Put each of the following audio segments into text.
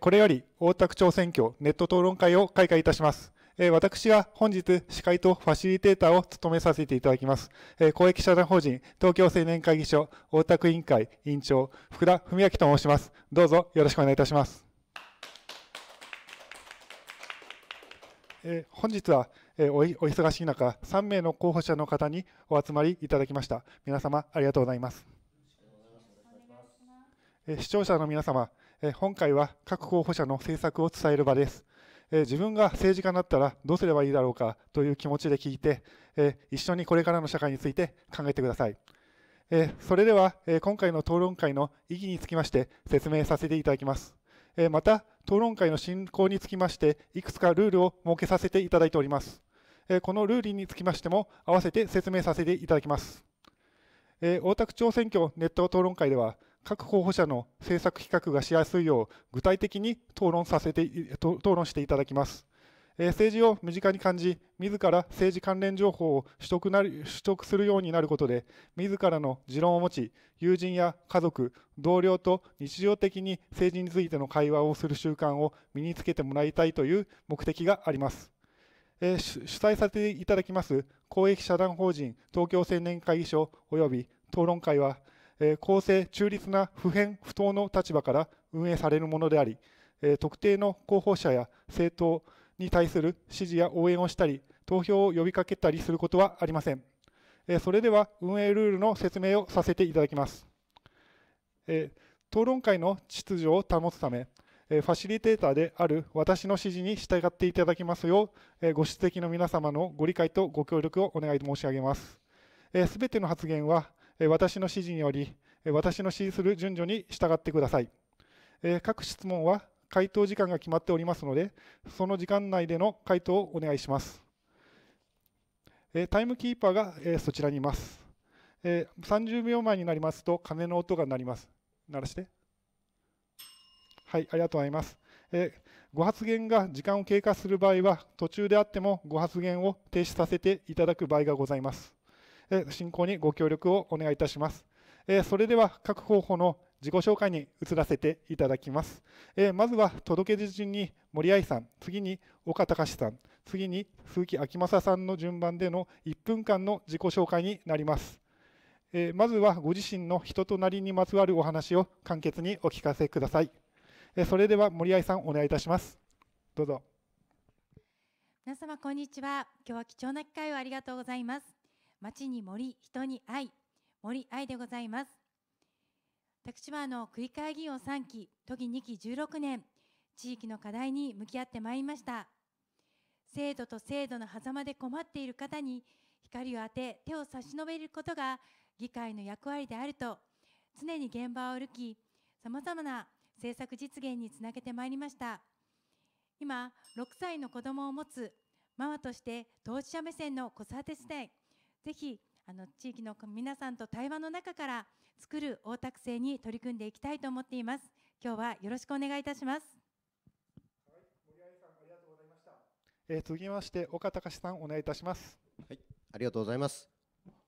これより大田区長選挙ネット討論会を開会いたします。私は本日司会とファシリテーターを務めさせていただきます。公益社団法人東京青年会議所大田区委員会委員長福田文明と申します。どうぞよろしくお願いいたします。本日はお忙しい中、3名の候補者の方にお集まりいただきました。皆様ありがとうございます。視聴者の皆様、え今回は各候補者の政策を伝える場です。え自分が政治家になったらどうすればいいだろうかという気持ちで聞いて、え一緒にこれからの社会について考えてください。えそれでは、え今回の討論会の意義につきまして説明させていただきます。えまた、討論会の進行につきまして、いくつかルールを設けさせていただいております。えこのルールにつきましても、合わせて説明させていただきます。え大田区長選挙ネット討論会では、各候補者の政策比較がしやすいよう具体的に討論させて討論していただきます。政治を身近に感じ、自ら政治関連情報を取得な取得するようになることで、自らの持論を持ち、友人や家族、同僚と日常的に政治についての会話をする習慣を身につけてもらいたいという目的があります。え主催させていただきます公益社団法人東京青年会議所及び討論会は、公正、中立な普遍、不当の立場から運営されるものであり、特定の候補者や政党に対する支持や応援をしたり、投票を呼びかけたりすることはありません。それでは運営ルールの説明をさせていただきます。討論会の秩序を保つため、ファシリテーターである私の指示に従っていただきますよう、ご出席の皆様のご理解とご協力をお願い申し上げます。すべての発言は、私の指示により、私の指示する順序に従ってください。各質問は回答時間が決まっておりますので、その時間内での回答をお願いします。タイムキーパーがそちらにいます。30秒前になりますと、鐘の音が鳴ります。鳴らして。はい、ありがとうございます。えご発言が時間を経過する場合は、途中であってもご発言を停止させていただく場合がございます。進行にご協力をお願いいたします。それでは各候補の自己紹介に移らせていただきます。えまずは届け出順に森愛さん、次に岡隆さん、次に鈴木明正さんの順番での1分間の自己紹介になります。えまずはご自身の人となりにまつわるお話を簡潔にお聞かせください。えそれでは森愛さんお願いいたします。どうぞ。皆様こんにちは。今日は貴重な機会をありがとうございます。町に森、人に愛、森愛でございます。私はあの、区議会議を3期、都議2期16年、地域の課題に向き合ってまいりました。制度と制度の狭間で困っている方に光を当て手を差し伸べることが議会の役割であると常に現場を歩きさまざまな政策実現につなげてまいりました今6歳の子供を持つママとして当事者目線の子育て世代ぜひあの地域の皆さんと対話の中から作る大田区政に取り組んでいきたいと思っています。今日はよろしくお願いいたします。はい、森谷さんありがとうございました。えー、続きまして岡隆さんお願いいたします。はい、ありがとうございます。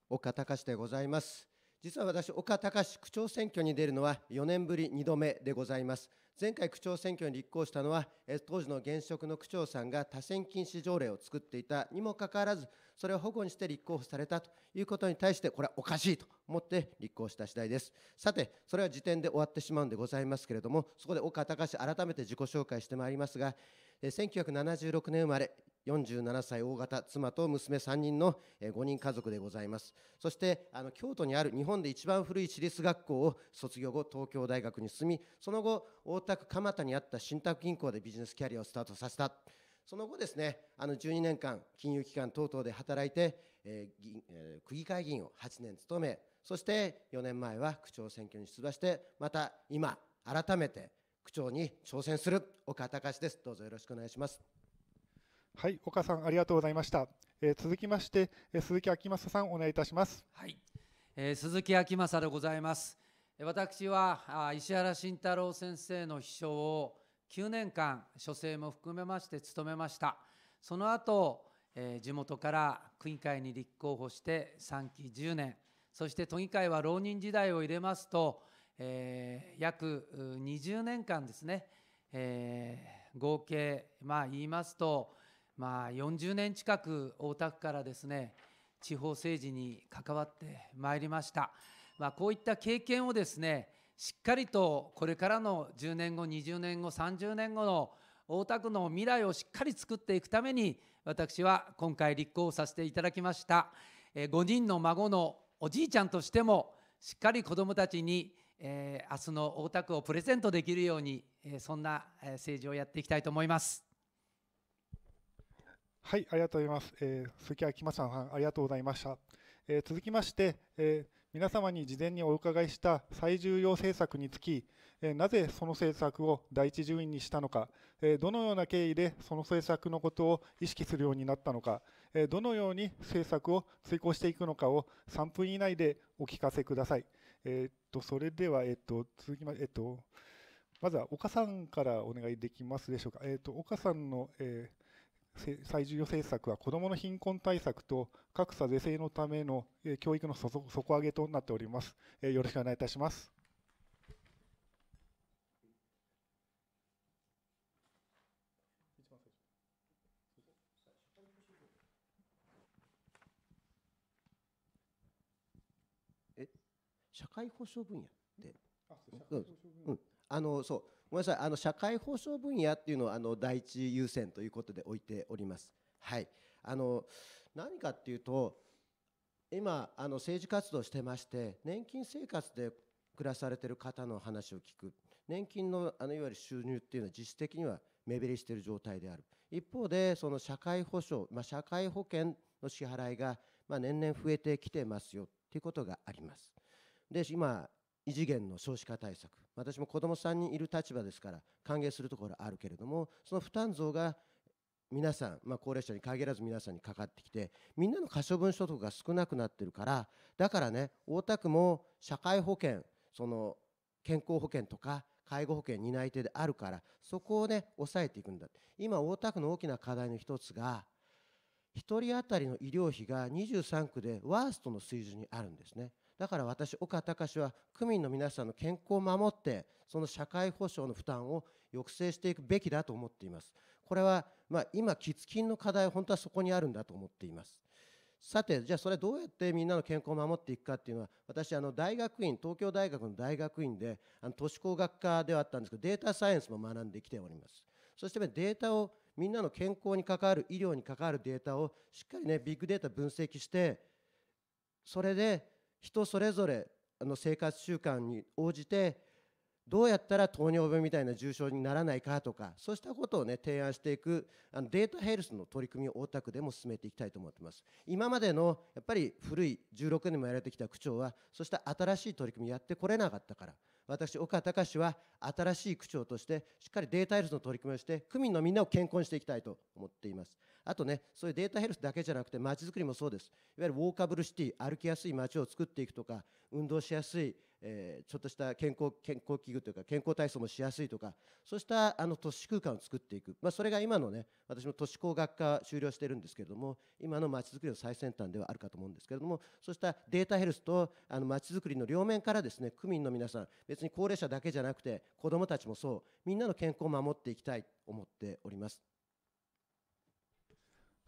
岡隆でございます。実は私、岡隆区長選挙に出るのは4年ぶり2度目でございます。前回区長選挙に立候補したのは、当時の現職の区長さんが多選禁止条例を作っていたにもかかわらず、それを保護にして立候補されたということに対して、これはおかしいと思って立候補した次第です。さて、それは時点で終わってしまうんでございますけれども、そこで岡隆、改めて自己紹介してまいりますが、1976年生まれ、47歳大型妻と娘3人の5人家族でございますそしてあの京都にある日本で一番古い私立学校を卒業後東京大学に進みその後大田区蒲田にあった信託銀行でビジネスキャリアをスタートさせたその後ですねあの12年間金融機関等々で働いて、えーえー、区議会議員を8年務めそして4年前は区長選挙に出馬してまた今改めて区長に挑戦する岡隆ですどうぞよろしくお願いします。はい、岡さんありがとうございました。えー、続きまして、えー、鈴木明正さんお願いいたします。はい、えー、鈴木明正でございます。私はあ石原慎太郎先生の秘書を9年間書生も含めまして務めましたその後、えー、地元から区議会に立候補して3期10年そして都議会は浪人時代を入れますと、えー、約20年間ですね、えー、合計まあ言いますとまあ、40年近く大田区からですね地方政治に関わってまいりました、まあ、こういった経験をですねしっかりとこれからの10年後20年後30年後の大田区の未来をしっかり作っていくために私は今回立候補させていただきました5人の孫のおじいちゃんとしてもしっかり子どもたちに、え明日の大田区をプレゼントできるように、えそんな政治をやっていきたいと思います。はい、ありがとうございます。えー、鈴木明正さん、ありがとうございました。えー、続きまして、えー、皆様に事前にお伺いした最重要政策につき、えなぜその政策を第一順位にしたのか、えどのような経緯でその政策のことを意識するようになったのか、えどのように政策を遂行していくのかを3分以内でお聞かせください。えっと、それでは、えっと、続きまえっと、まずは岡さんからお願いできますでしょうか。えっと、岡さんの、えー最重要政策は子どもの貧困対策と格差是正のための教育の底上げとなっております。よろしくお願いいたします。え社会保障分野っうん、あのそうごめんなさいあの社会保障分野っていうのはあの第一優先ということで置いております。はい、あの何かっていうと今あの政治活動してまして年金生活で暮らされてる方の話を聞く年金のあのいわゆる収入っていうのは実質的には目減りしている状態である一方でその社会保障、まあ、社会保険の支払いが、まあ、年々増えてきてますよということがありますで今異次元の少子化対策私も子供3人いる立場ですから歓迎するところあるけれどもその負担増が皆さん、まあ、高齢者に限らず皆さんにかかってきてみんなの可処分所得が少なくなってるからだからね大田区も社会保険その健康保険とか介護保険担い手であるからそこをね抑えていくんだ今大田区の大きな課題の一つが1人当たりの医療費が23区でワーストの水準にあるんですね。だから私、岡隆は区民の皆さんの健康を守って、その社会保障の負担を抑制していくべきだと思っています。これは、まあ、今、喫緊の課題、本当はそこにあるんだと思っています。さて、じゃあそれどうやってみんなの健康を守っていくかっていうのは、私、あの大学院、東京大学の大学院で、あの都市工学科ではあったんですけど、データサイエンスも学んできております。そしてデータを、みんなの健康に関わる、医療に関わるデータをしっかりね、ビッグデータ分析して、それで人それぞれの生活習慣に応じてどうやったら糖尿病みたいな重症にならないかとかそうしたことを、ね、提案していくあのデータヘルスの取り組みを大田区でも進めていきたいと思ってます今までのやっぱり古い16年もやられてきた区長はそうした新しい取り組みやってこれなかったから私岡隆は新しい区長としてしっかりデータヘルスの取り組みをして区民のみんなを健康にしていきたいと思っていますあとね、そういうデータヘルスだけじゃなくて、街づくりもそうです。いわゆるウォーカブルシティ、歩きやすい街を作っていくとか、運動しやすい、えー、ちょっとした健康健康器具というか、健康体操もしやすいとか、そうしたあの都市空間を作っていく、まあ、それが今のね、私も都市工学科終了してるんですけれども、今の街づくりの最先端ではあるかと思うんですけれども、そうしたデータヘルスとあの街づくりの両面からですね、区民の皆さん、別に高齢者だけじゃなくて、子どもたちもそう、みんなの健康を守っていきたいと思っております。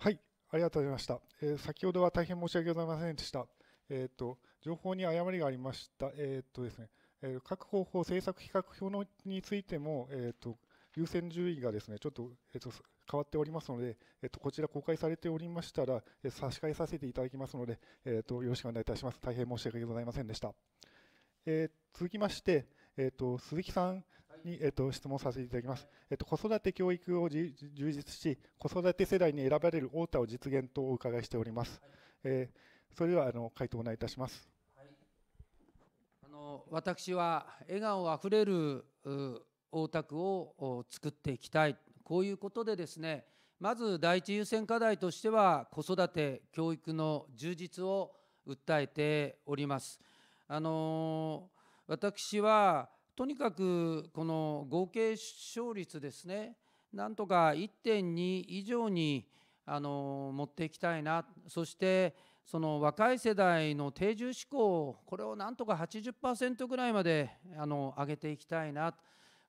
はい、ありがとうございました。えー、先ほどは大変申し訳ございませんでした。えっ、ー、と、情報に誤りがありました。えっ、ー、とですね、え各方法政策比較表のについても、えっ、と、優先順位がですね、ちょっと、えっ、と、変わっておりますので、えっ、と、こちら公開されておりましたら、え差し替えさせていただきますので、えっ、と、よろしくお願いいたします。大変申し訳ございませんでした。え続きまして、えっ、と、鈴木さん、に、えっと、質問させていただきます。えっと、子育て教育を充実し、子育て世代に選ばれるオ田を実現とお伺いしております。はい、えー、それではあの回答お願いいたします。はい、あの私は笑顔あふれる大田区を作っていきたい。こういうことでですね、まず第一優先課題としては子育て教育の充実を訴えております。あの私はとにかくこの合計勝率ですねなんとか1.2以上にあの持っていきたいなそしてその若い世代の定住志向これをなんとか80%ぐらいまであの上げていきたいな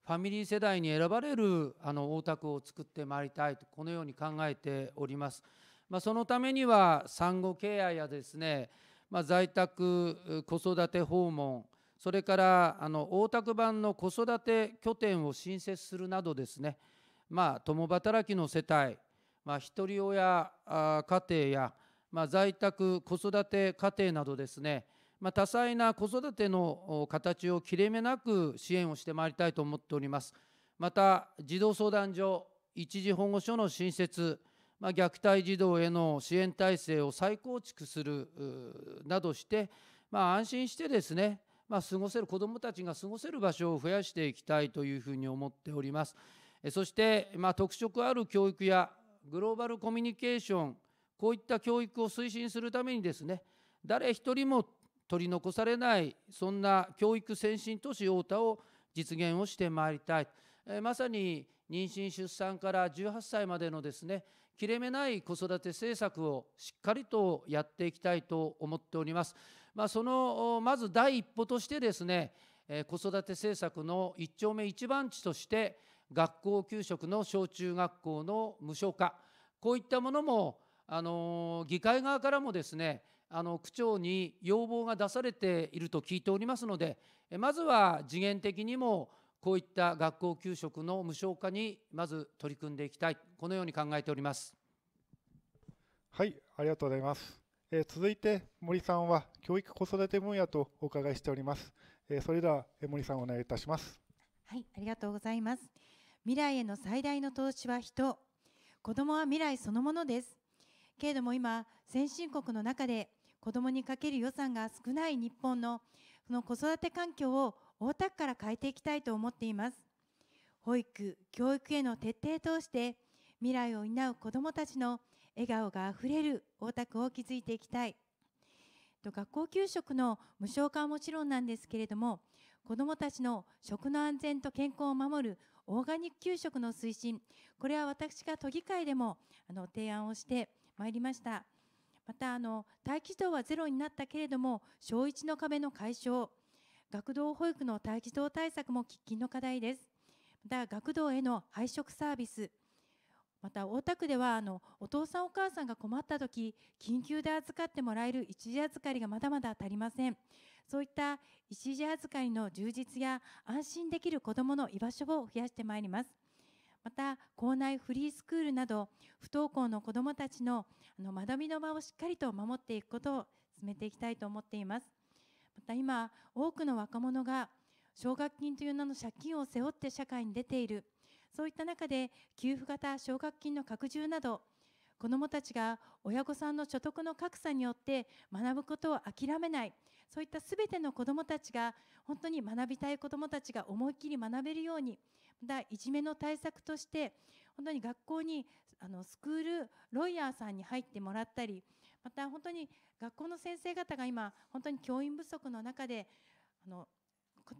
ファミリー世代に選ばれるあの大田区を作ってまいりたいとこのように考えております。まあ、そのためには産後ケアやですね、まあ、在宅子育て訪問それからあの大田区版の子育て拠点を新設するなどですね、まあ、共働きの世帯、まあ、ひとり親家庭や、まあ、在宅子育て家庭などですね、まあ、多彩な子育ての形を切れ目なく支援をしてまいりたいと思っております。また児童相談所一時保護所の新設、まあ、虐待児童への支援体制を再構築するなどして、まあ、安心してですねまあ、過ごせる子どもたちが過ごせる場所を増やしていきたいというふうに思っております。そして、まあ、特色ある教育やグローバルコミュニケーションこういった教育を推進するためにですね誰一人も取り残されないそんな教育先進都市太田を実現をしてまいりたい、まさに妊娠出産から18歳までのですね切れ目ない子育て政策をしっかりとやっていきたいと思っております。まあ、そのまず第一歩としてですね子育て政策の一丁目一番地として学校給食の小中学校の無償化こういったものもあの議会側からもですねあの区長に要望が出されていると聞いておりますのでまずは次元的にもこういった学校給食の無償化にまず取り組んでいきたいこのように考えております。はいありがとうございますえ続いて森さんは教育子育て分野とお伺いしております、えそれでは森さんお願いいたしますはいありがとうございます未来への最大の投資は人子どもは未来そのものですけれども今先進国の中で子どもにかける予算が少ない日本のその子育て環境を大田区から変えていきたいと思っています保育教育への徹底を通して未来を担う子どもたちの笑顔があふれる大田区を築いていきたい学校給食の無償化はもちろんなんですけれども子どもたちの食の安全と健康を守るオーガニック給食の推進これは私が都議会でもあの提案をしてまいりましたまたあの待機児童はゼロになったけれども小1の壁の解消学童保育の待機児童対策も喫緊の課題ですまた学童への配食サービスまた大田区ではあのお父さんお母さんが困った時緊急で預かってもらえる一時預かりがまだまだ足りませんそういった一時預かりの充実や安心できる子どもの居場所を増やしてまいりますまた校内フリースクールなど不登校の子どもたちのあの学びの場をしっかりと守っていくことを進めていきたいと思っていますまた今多くの若者が奨学金という名の借金を背負って社会に出ているそういった中で給付型奨学金の拡充など子どもたちが親御さんの所得の格差によって学ぶことを諦めないそういったすべての子どもたちが本当に学びたい子どもたちが思いっきり学べるようにまたいじめの対策として本当に学校にあのスクールロイヤーさんに入ってもらったりまた本当に学校の先生方が今本当に教員不足の中であの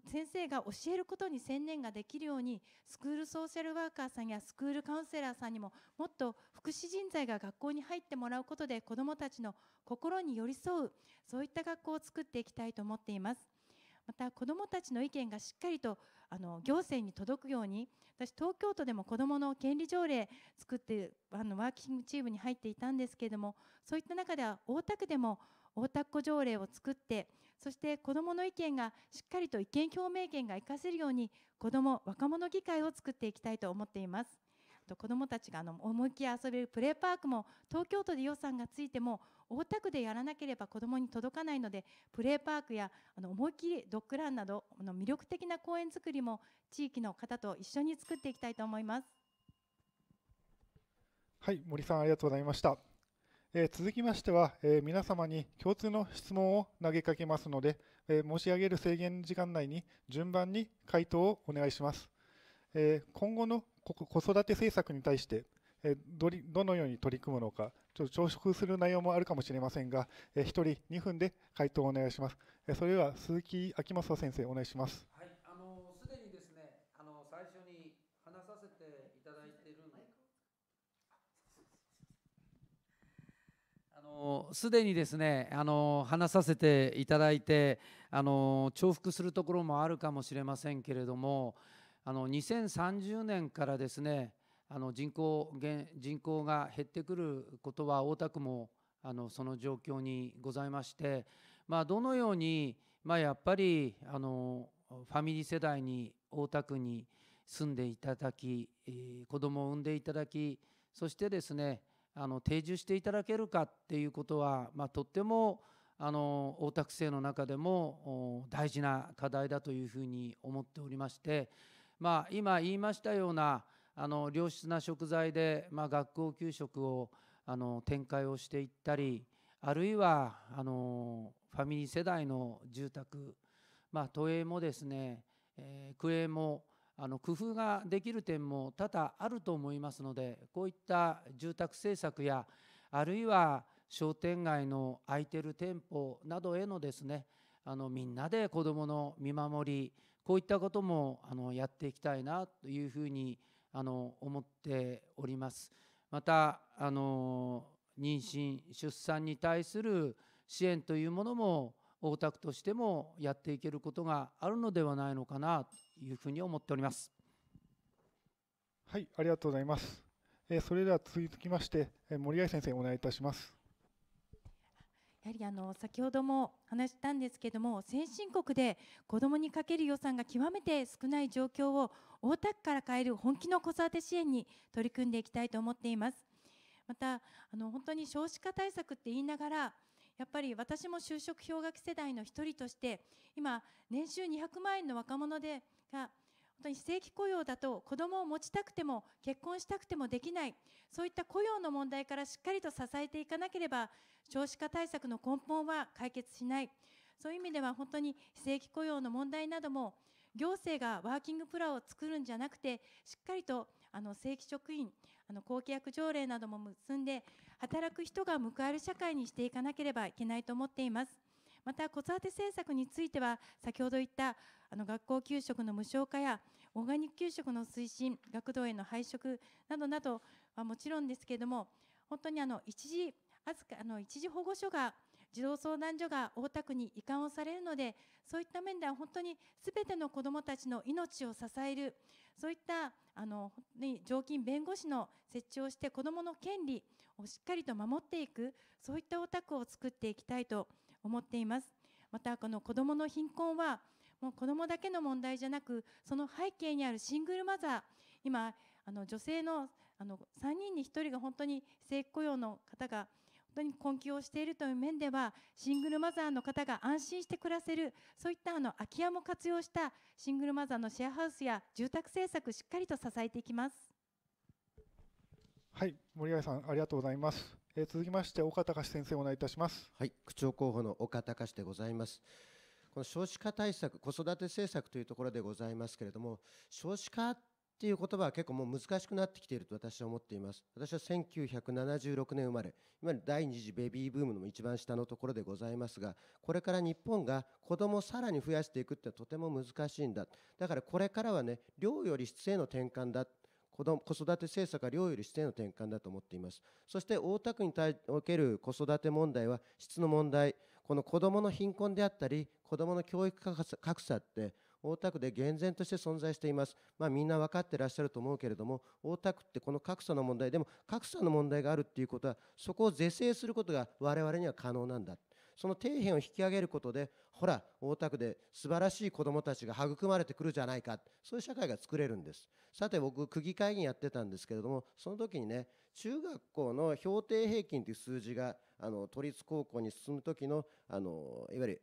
先生が教えることに専念ができるようにスクールソーシャルワーカーさんやスクールカウンセラーさんにももっと福祉人材が学校に入ってもらうことで子どもたちの心に寄り添うそういった学校を作っていきたいと思っています。また子どもたちの意見がしっかりとあの行政に届くように私東京都でも子どもの権利条例作ってあのワーキングチームに入っていたんですけれどもそういった中では大田区でも大田区条例を作ってそして子どもの意見がしっかりと意見表明権が活かせるように子ども若者議会を作っていきたいと思っています。と子どもたちがあの思いきり遊べるプレーパークも東京都で予算がついても大田区でやらなければ子どもに届かないのでプレーパークやあの思いっきりドッグランなどの魅力的な公園づくりも地域の方と一緒に作っていきたいと思います。はい森さんありがとうございました。え続きましては、え皆様に共通の質問を投げかけますので、え申し上げる制限時間内に順番に回答をお願いします。え今後の子育て政策に対して、えどりどのように取り組むのか、ちょっと重複する内容もあるかもしれませんが、え1人2分で回答をお願いします。えそれでは鈴木秋正先生、お願いします。すでにですねあの話させていただいてあの重複するところもあるかもしれませんけれどもあの2030年からですねあの人口減人口が減ってくることは大田区もあのその状況にございまして、まあ、どのように、まあ、やっぱりあのファミリー世代に大田区に住んでいただき、子ど子供を産んでいただきそしてですねあの定住していただけるかっていうことは、まあ、とってもあの大田区政の中でも大事な課題だというふうに思っておりまして、まあ、今言いましたようなあの良質な食材で、まあ、学校給食をあの展開をしていったりあるいはあのファミリー世代の住宅、まあ、都営もですね、えー、区営もあの工夫ができる点も多々あると思いますのでこういった住宅政策やあるいは商店街の空いてる店舗などへのですねあのみんなで子どもの見守りこういったこともあのやっていきたいなというふうにあの思っております。またあの妊娠出産に対する支援というものも大田区としてもやっていけることがあるのではないのかなというふうに思っております。はい、ありがとうございます。えそれでは続きまして、え森愛先生お願いいたします。やはりあの先ほども話したんですけども先進国で子どもにかける予算が極めて少ない状況を大田区から変える本気の子育て支援に取り組んでいきたいと思っていますまたあの本当に少子化対策って言いながらやっぱり私も就職氷河期世代の一人として今年収200万円の若者でが本当に非正規雇用だと子供を持ちたくても結婚したくてもできないそういった雇用の問題からしっかりと支えていかなければ少子化対策の根本は解決しないそういう意味では本当に非正規雇用の問題なども行政がワーキングプランを作るんじゃなくてしっかりとあの正規職員あの公契約条例なども結んで働く人が報われる社会にしていかなければいけないと思っています。また子育て政策については先ほど言ったあの学校給食の無償化やオーガニック給食の推進学童への配食などなどはもちろんですけれども本当にあの一時預かあの一時保護所が児童相談所が大田区に移管をされるのでそういった面では本当にすべての子どもたちの命を支えるそういったあの常勤弁護士の設置をして子どもの権利をしっかりと守っていくそういったお宅を作っていきたいと思っていますまたこの子どもの貧困はもう子どもだけの問題じゃなくその背景にあるシングルマザー今あの女性のあの3人に1人が本当に正規雇用の方が本当に困窮をしているという面ではシングルマザーの方が安心して暮らせるそういったあの空き家も活用したシングルマザーのシェアハウスや住宅政策しっかりと支えていきます。はい、森上さんありがとうございます。えー、続きまして岡隆先生お願いいたします。はい、区長候補の岡隆でございます。この少子化対策、子育て政策というところでございますけれども、少子化っていう言葉は結構もう難しくなってきていると私は思っています。私は1976年生まれ、今第二次ベビーブームの一番下のところでございますが、これから日本が子供をさらに増やしていくってとても難しいんだ。だからこれからはね、量より質への転換だ。子子育て政策は量より質への転換だと思っていますそして大田区における子育て問題は質の問題この子どもの貧困であったり子どもの教育格差って大田区で厳然として存在しています、まあ、みんな分かってらっしゃると思うけれども大田区ってこの格差の問題でも格差の問題があるっていうことはそこを是正することが我々には可能なんだその底辺を引き上げることでほら大田区で素晴らしい子どもたちが育まれてくるじゃないかそういう社会が作れるんですさて僕区議会議員やってたんですけれどもその時にね中学校の評定平均という数字があの都立高校に進む時のあのいわゆる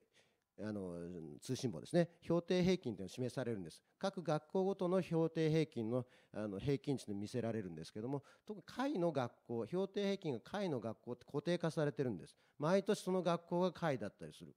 あの通信簿ですね評定平均というのが示されるんです各学校ごとの評定平均のあの平均値で見せられるんですけども特に下の学校評定平均が下位の学校って固定化されてるんです毎年その学校が下位だったりする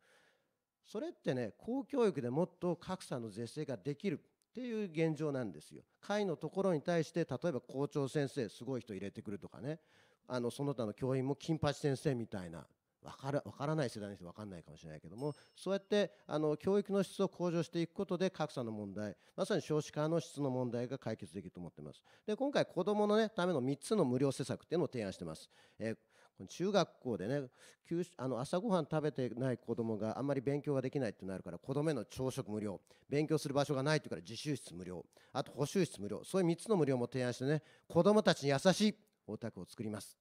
それってね公教育でもっと格差の是正ができるっていう現状なんですよ会のところに対して例えば校長先生すごい人入れてくるとかねあのその他の教員も金八先生みたいな分から分からない世代の人分かんないかもしれないけどもそうやってあの教育の質を向上していくことで格差の問題まさに少子化の質の問題が解決できると思っていますで今回子どもの、ね、ための3つの無料施策っていうのを提案してます、えー中学校でねあの朝ごはん食べてない子供があんまり勉強ができないってなるから子供への朝食無料勉強する場所がないっていうから自習室無料あと補習室無料そういう3つの無料も提案してね子供たちに優しいお宅を作ります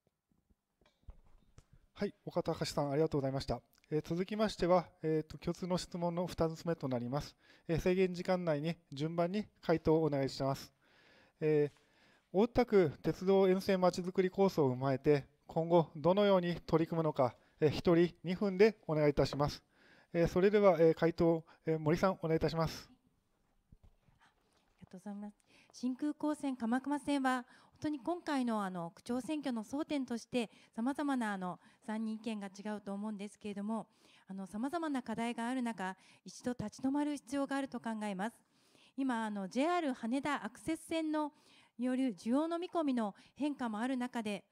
はい、岡田橋さん、ありがとうございました。えー、続きましては、えーと、共通の質問の2つ目となります、えー、制限時間内に順番に回答をお願いします。えー、大田区鉄道沿線まちづくり構想を踏まえて、今後どのように取り組むのか、えー、1人2分でお願いいたします。えー、それでは、えー、回答、えー、森さん、お願いいたします。ありがとうございます。真空光線鎌倉線は本当に今回のあの区長選挙の争点としてさまざまなあの3人意見が違うと思うんですけれどもさまざまな課題がある中一度立ち止まる必要があると考えます。今あの JR 羽田アクセス線による需要の見込みの変化もある中で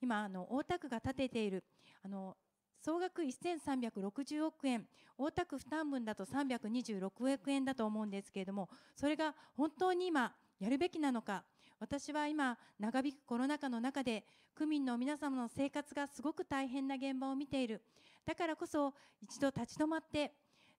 今あの大田区が建てているあの総額1360億円、大田区負担分だと326億円だと思うんですけれども、それが本当に今、やるべきなのか私は今長引くコロナ禍の中で区民の皆様の生活がすごく大変な現場を見ているだからこそ一度立ち止まって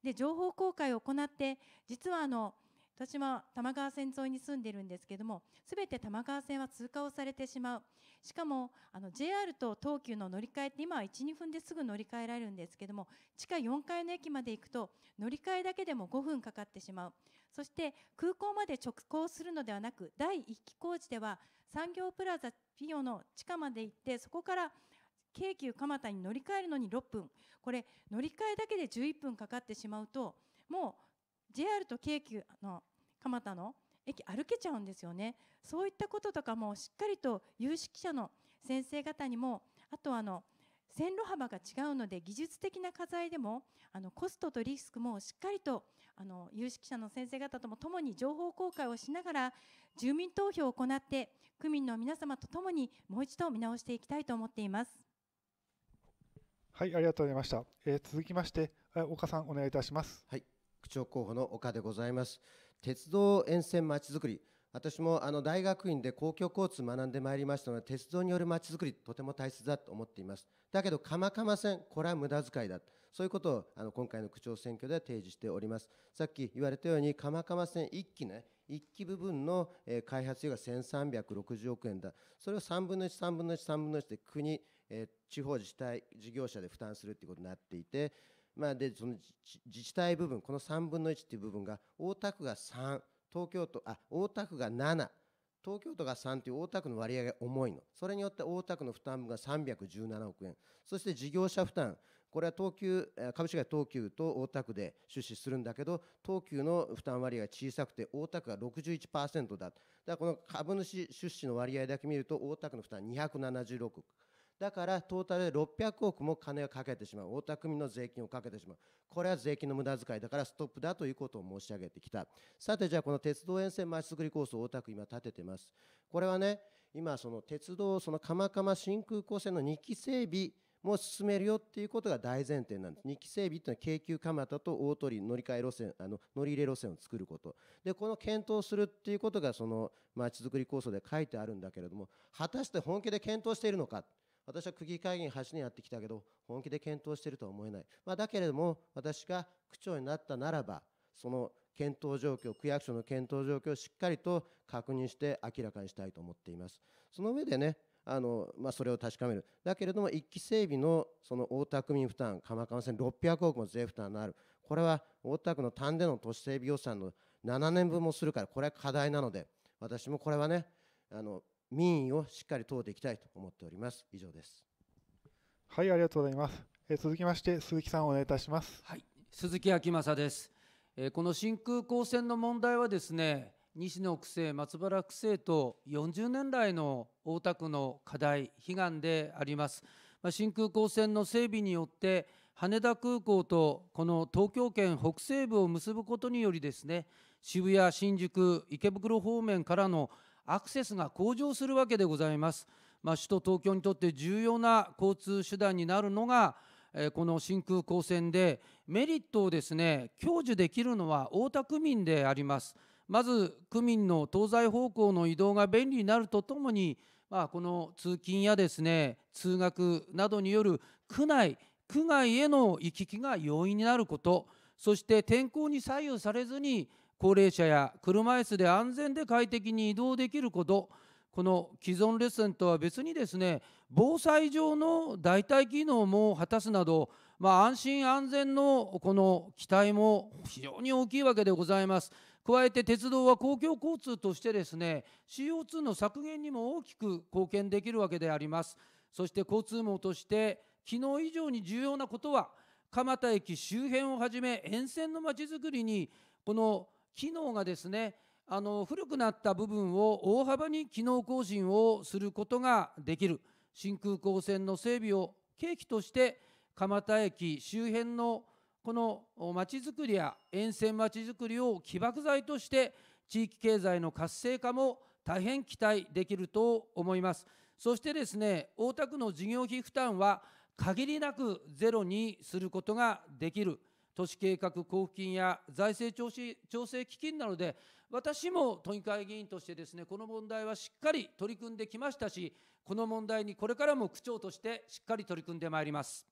で情報公開を行って実はあの私は多摩川線沿いに住んでいるんですけども全て多摩川線は通過をされてしまうしかもあの JR と東急の乗り換えって今は12分ですぐ乗り換えられるんですけども地下4階の駅まで行くと乗り換えだけでも5分かかってしまうそして空港まで直行するのではなく第1期工事では産業プラザピオの地下まで行ってそこから京急蒲田に乗り換えるのに6分これ乗り換えだけで11分かかってしまうともう JR と京急の蒲田の駅歩けちゃうんですよねそういったこととかもしっかりと有識者の先生方にもあとあの線路幅が違うので技術的な課題でもあのコストとリスクもしっかりとあの有識者の先生方とも共に情報公開をしながら住民投票を行って区民の皆様とともにもう一度見直していきたいと思っています。はい、ありがとうございました。えー、続きまして、岡さんお願いいたします。はい、区長候補の岡でございます。鉄道沿線まちづくり。私もあの大学院で公共交通学んでまいりましたので、鉄道によるまちづくり、とても大切だと思っています。だけど、かまかま線、これは無駄遣いだ。そういうことをあの今回の区長選挙では提示しております。さっき言われたように、釜釜線1期ね、1期部分の開発費が1360億円だ、それを3分の1、3分の1、3分の1で国、地方自治体、事業者で負担するということになっていて、まあ、でその自治体部分、この3分の1という部分が、大田区が3、東京都、あ大田区が7、東京都が3という大田区の割合が重いの、それによって大田区の負担分が317億円、そして事業者負担、これは東急株式会東急と大田区で出資するんだけど東急の負担割合が小さくて大田区が61%だだからこの株主出資の割合だけ見ると大田区の負担276億だからトータルで600億も金をかけてしまう大田区民の税金をかけてしまうこれは税金の無駄遣いだからストップだということを申し上げてきたさてじゃあこの鉄道沿線まちづくりコスを大田区今立ててますこれはね今その鉄道その鎌鎌新空港線の2期整備も進めるよっていうことが大前提なんです2期整備っていうのは京急蒲田と大鳥乗り換え路線あの乗り入れ路線を作ることでこの検討するっていうことがそのまちづくり構想で書いてあるんだけれども果たして本気で検討しているのか私は区議会議員8年やってきたけど本気で検討しているとは思えない、まあ、だけれども私が区長になったならばその検討状況、区役所の検討状況をしっかりと確認して明らかにしたいと思っています。その上でね、あのまあ、それを確かめる、だけれども、一期整備のその大田区民負担、鎌倉線600億も税負担のある、これは大田区の単での都市整備予算の7年分もするから、これは課題なので、私もこれはね、あの民意をしっかり問うていきたいと思っております。以上です。はい、ありがとうございます。え続きまして、鈴木さんお願いいたします。はい、鈴木明正です。えこの新空港線の問題はですね、西野区政松原区政と40年来の大田区の課題悲願であります、ま新空港線の整備によって羽田空港とこの東京圏北西部を結ぶことによりですね渋谷新宿池袋方面からのアクセスが向上するわけでございます、まあ、首都東京にとって重要な交通手段になるのがこの新空港線でメリットをですね享受できるのは大田区民であります。まず区民の東西方向の移動が便利になるとともに、まあ、この通勤やですね通学などによる区内区外への行き来が容易になることそして天候に左右されずに高齢者や車椅子で安全で快適に移動できることこの既存レッスンとは別にですね防災上の代替機能も果たすなどまあ、安心安全のこの期待も非常に大きいわけでございます。加えて鉄道は公共交通としてですね CO2 の削減にも大きく貢献できるわけであります。そして交通網として昨日以上に重要なことは蒲田駅周辺をはじめ沿線のまちづくりにこの機能がですねあの古くなった部分を大幅に機能更新をすることができる新空港線の整備を契機として蒲田駅周辺のこのまちづくりや沿線まちづくりを起爆剤として地域経済の活性化も大変期待できると思います。そしてですね、大田区の事業費負担は限りなくゼロにすることができる。都市計画交付金や財政調整基金なので、私も都議会議員としてですね、この問題はしっかり取り組んできましたし、この問題にこれからも区長としてしっかり取り組んでまいります。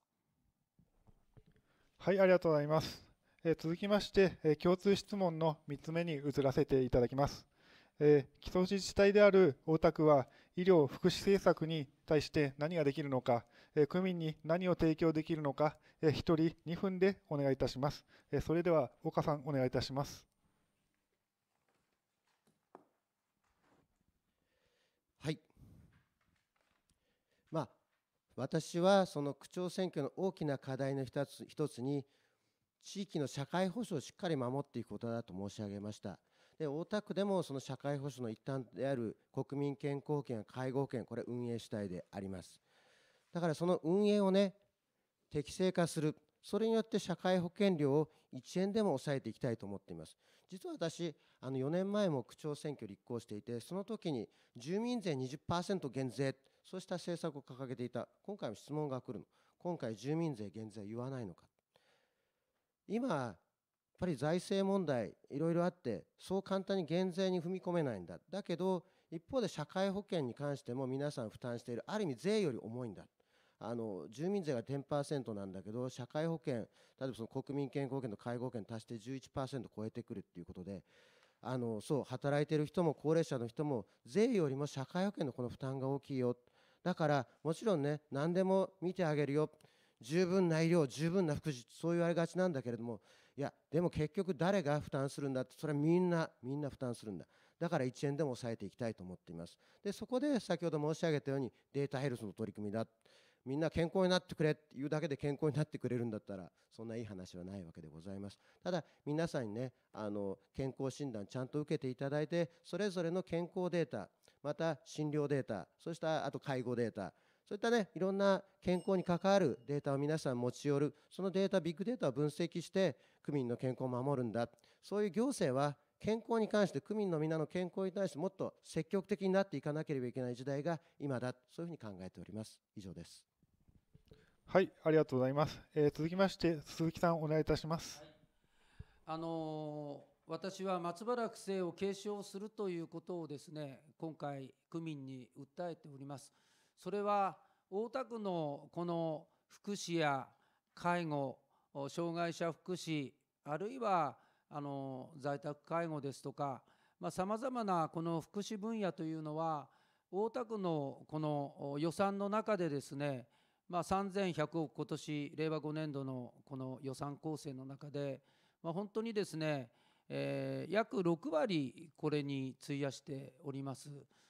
はい、ありがとうございます。え続きまして、え共通質問の3つ目に移らせていただきます。えー、基礎自治体である大田区は医療・福祉政策に対して何ができるのか、えー、区民に何を提供できるのか、えー、1人2分でお願いいたします。えそれでは、岡さん、お願いいたします。私はその区長選挙の大きな課題の一つ一つに地域の社会保障をしっかり守っていくことだと申し上げましたで大田区でもその社会保障の一端である国民健康保険や介護保険これ運営主体でありますだからその運営をね適正化するそれによって社会保険料を1円でも抑えていきたいと思っています実は私あの4年前も区長選挙立候補していてその時に住民税20%減税そうした政策を掲げていた今回も質問が来るの今回住民税減税は言わないのか今やっぱり財政問題いろいろあってそう簡単に減税に踏み込めないんだだけど一方で社会保険に関しても皆さん負担しているある意味税より重いんだあの住民税が10%なんだけど社会保険例えばその国民健康保険と介護保険足して11%超えてくるっていうことであのそう働いてる人も高齢者の人も税よりも社会保険のこの負担が大きいよだからもちろんね何でも見てあげるよ十分な医療十分な福祉そう言われがちなんだけれどもいやでも結局誰が負担するんだってそれはみんなみんな負担するんだだから1円でも抑えていきたいと思っていますでそこで先ほど申し上げたようにデータヘルスの取り組みだみんな健康になってくれっていうだけで健康になってくれるんだったらそんないい話はないわけでございますただ皆さんにねあの健康診断ちゃんと受けていただいてそれぞれの健康データまた診療データ、そうしたあと介護データ、そういったね、いろんな健康に関わるデータを皆さん持ち寄る、そのデータ、ビッグデータを分析して、区民の健康を守るんだ、そういう行政は健康に関して、区民の皆の健康に対してもっと積極的になっていかなければいけない時代が今だ、そういうふうに考えております。以上です。はい、ありがとうございます。えー、続きまして、鈴木さん、お願いいたします。はい、あのー私は松原区政を継承するということをですね今回区民に訴えておりますそれは大田区のこの福祉や介護障害者福祉あるいはあの在宅介護ですとかさまざ、まなこの福祉分野というのは大田区のこの予算の中でですね、まあ、3100億今年令和5年度のこの予算構成の中で、まあ、本当にですねえー、約6割これに費やしております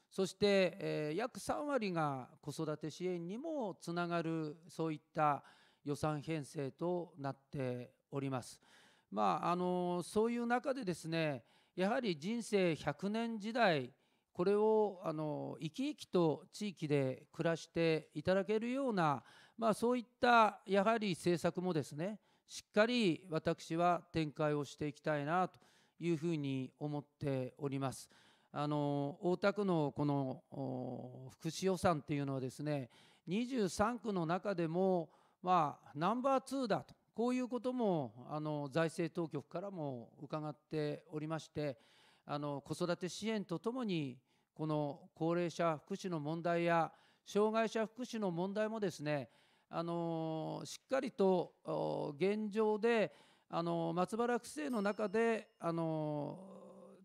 そして、えー、約3割が子育て支援にもつながるそういった予算編成となっております。まあ、あのそういう中でですねやはり人生100年時代これをあの生き生きと地域で暮らしていただけるような、まあ、そういったやはり政策もですねしっかり私は展開をしていきたいなというふうに思っております。あの大田区のこの福祉予算っていうのはですね23区の中でも、まあ、ナンバー2だとこういうこともあの財政当局からも伺っておりましてあの子育て支援とともにこの高齢者福祉の問題や障害者福祉の問題もですねあのしっかりと現状であの松原区政の中であの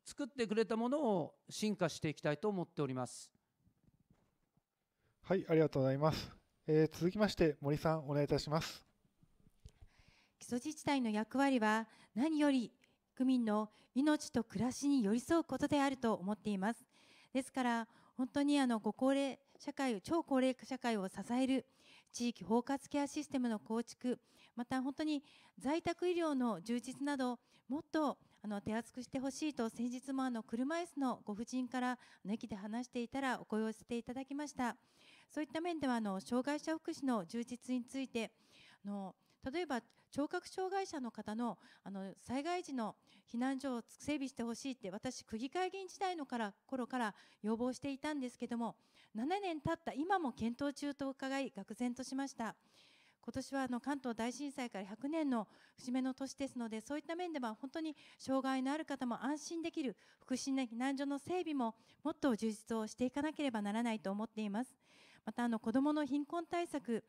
作ってくれたものを進化していきたいと思っております。はい、ありがとうございます。えー、続きまして森さんお願いいたします。基礎自治体の役割は何より区民の命と暮らしに寄り添うことであると思っています。ですから本当にあのご高齢社会を超高齢化社会を支える地域包括ケアシステムの構築また本当に在宅医療の充実などもっとあの手厚くしてほしいと先日もあの車椅子のご婦人から駅で話していたらお声を寄せていただきましたそういった面ではあの障害者福祉の充実についてあの例えば聴覚障害者の方のあの災害時の避難所を整備してほしいって私区議会議員時代のから頃から要望していたんですけども7年経った今も検討中と伺い愕然としました今年はあの関東大震災から100年の節目の年ですのでそういった面では本当に障害のある方も安心できる福祉避難所の整備ももっと充実をしていかなければならないと思っていますまたあの子どもの貧困対策